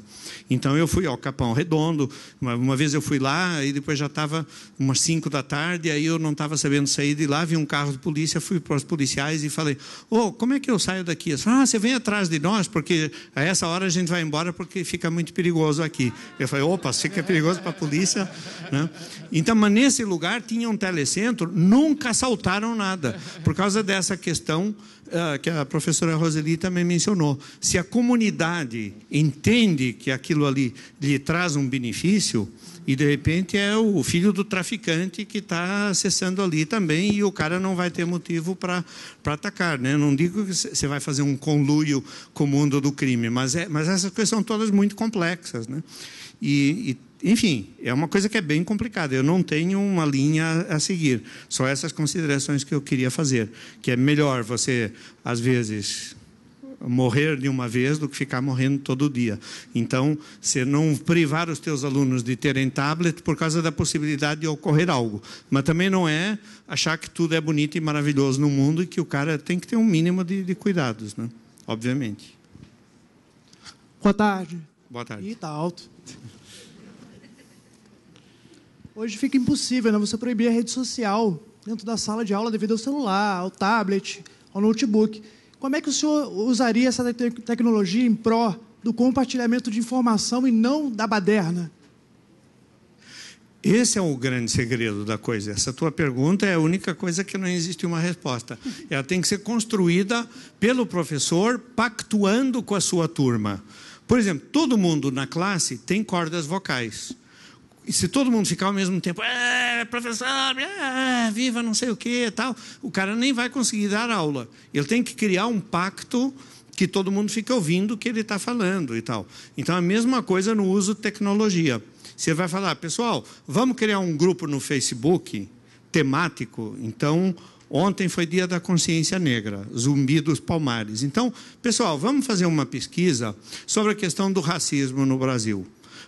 Então eu fui ao Capão Redondo, uma, uma vez eu fui lá e depois já estava umas 5 da tarde, aí eu não estava sabendo sair de lá, vi um carro de polícia, fui para os policiais e falei: oh, como é que eu saio daqui?" Eles falaram: "Ah, você vem atrás de nós porque a essa hora a gente vai embora porque fica muito perigoso aqui". Eu falei: "Opa, fica perigoso para a polícia". Né? Então, mas nesse lugar tinha um telecentro, nunca assaltaram nada, por causa dessa questão uh, que a professora Roseli também mencionou. Se a comunidade entende que aquilo ali lhe traz um benefício, e de repente é o filho do traficante que está acessando ali também e o cara não vai ter motivo para atacar. Né? Não digo que você vai fazer um conluio com o mundo do crime, mas, é, mas essas coisas são todas muito complexas. Né? E, e enfim, é uma coisa que é bem complicada. Eu não tenho uma linha a seguir. Só essas considerações que eu queria fazer, que é melhor você às vezes morrer de uma vez do que ficar morrendo todo dia. Então, você não privar os teus alunos de terem tablet por causa da possibilidade de ocorrer algo. Mas também não é achar que tudo é bonito e maravilhoso no mundo e que o cara tem que ter um mínimo de, de cuidados, né? Obviamente. Boa tarde. Boa tarde. Ih, está alto. Hoje fica impossível né? você proibir a rede social dentro da sala de aula devido ao celular, ao tablet, ao notebook. Como é que o senhor usaria essa te tecnologia em pró do compartilhamento de informação e não da baderna? Esse é o grande segredo da coisa. Essa tua pergunta é a única coisa que não existe uma resposta. Ela tem que ser construída pelo professor, pactuando com a sua turma. Por exemplo, todo mundo na classe tem cordas vocais. E se todo mundo ficar ao mesmo tempo, é, professor, é, viva não sei o que tal, o cara nem vai conseguir dar aula. Ele tem que criar um pacto que todo mundo fica ouvindo o que ele está falando e tal. Então, a mesma coisa no uso de tecnologia. Você vai falar, pessoal, vamos criar um grupo no Facebook temático. Então, ontem foi dia da consciência negra, zumbi dos palmares. Então, pessoal, vamos fazer uma pesquisa sobre a questão do racismo no Brasil.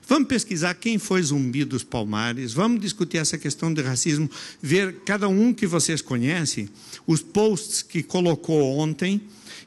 Vamos pesquisar quem foi Zumbi dos Palmares, vamos discutir essa questão de racismo, ver cada um que vocês conhecem, os posts que colocou ontem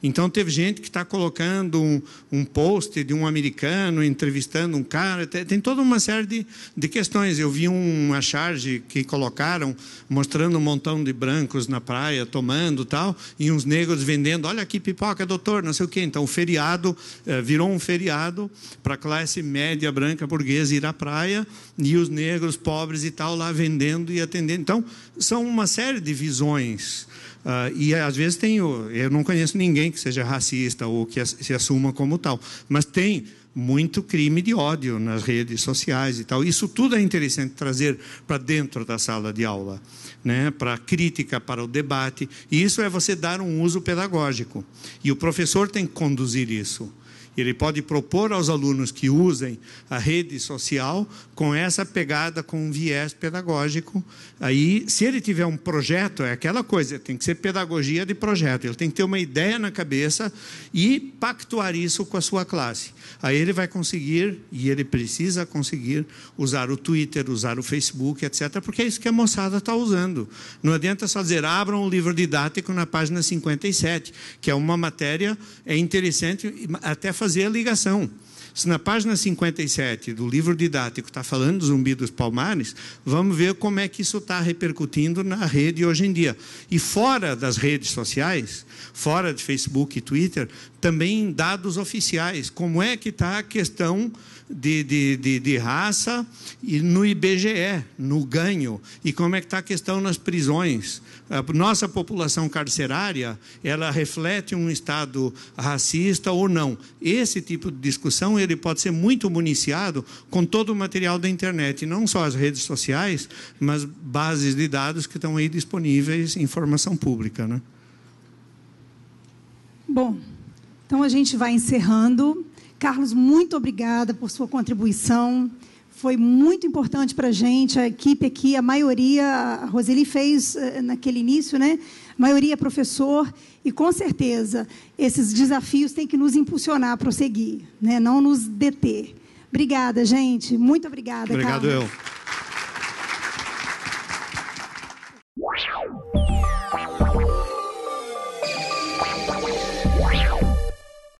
então, teve gente que está colocando um, um post de um americano entrevistando um cara, tem, tem toda uma série de, de questões. Eu vi uma charge que colocaram mostrando um montão de brancos na praia tomando tal, e uns negros vendendo: olha aqui pipoca, doutor, não sei o quê. Então, o feriado eh, virou um feriado para a classe média branca burguesa ir à praia e os negros pobres e tal lá vendendo e atendendo. Então, são uma série de visões. Uh, e às vezes tem, eu não conheço ninguém que seja racista ou que se assuma como tal, mas tem muito crime de ódio nas redes sociais e tal. Isso tudo é interessante trazer para dentro da sala de aula, né? para a crítica, para o debate. E isso é você dar um uso pedagógico. E o professor tem que conduzir isso. Ele pode propor aos alunos que usem a rede social com essa pegada, com um viés pedagógico. Aí, se ele tiver um projeto, é aquela coisa, tem que ser pedagogia de projeto. Ele tem que ter uma ideia na cabeça e pactuar isso com a sua classe. Aí ele vai conseguir, e ele precisa conseguir, usar o Twitter, usar o Facebook, etc., porque é isso que a moçada está usando. Não adianta só dizer, abram o livro didático na página 57, que é uma matéria, é interessante até fazer fazer a ligação. Se na página 57 do livro didático está falando do zumbi dos palmares, vamos ver como é que isso está repercutindo na rede hoje em dia. E fora das redes sociais, fora de Facebook e Twitter, também dados oficiais. Como é que está a questão de, de, de, de raça e no IBGE, no ganho. E como é que está a questão nas prisões? A nossa população carcerária, ela reflete um Estado racista ou não? Esse tipo de discussão, ele pode ser muito municiado com todo o material da internet, não só as redes sociais, mas bases de dados que estão aí disponíveis em formação pública, né? Bom, então a gente vai encerrando. Carlos, muito obrigada por sua contribuição. Foi muito importante para a gente, a equipe aqui, a maioria, a Roseli fez eh, naquele início, né? A maioria é professor e, com certeza, esses desafios têm que nos impulsionar a prosseguir, né? não nos deter. Obrigada, gente. Muito obrigada, Obrigado, Carlos. eu.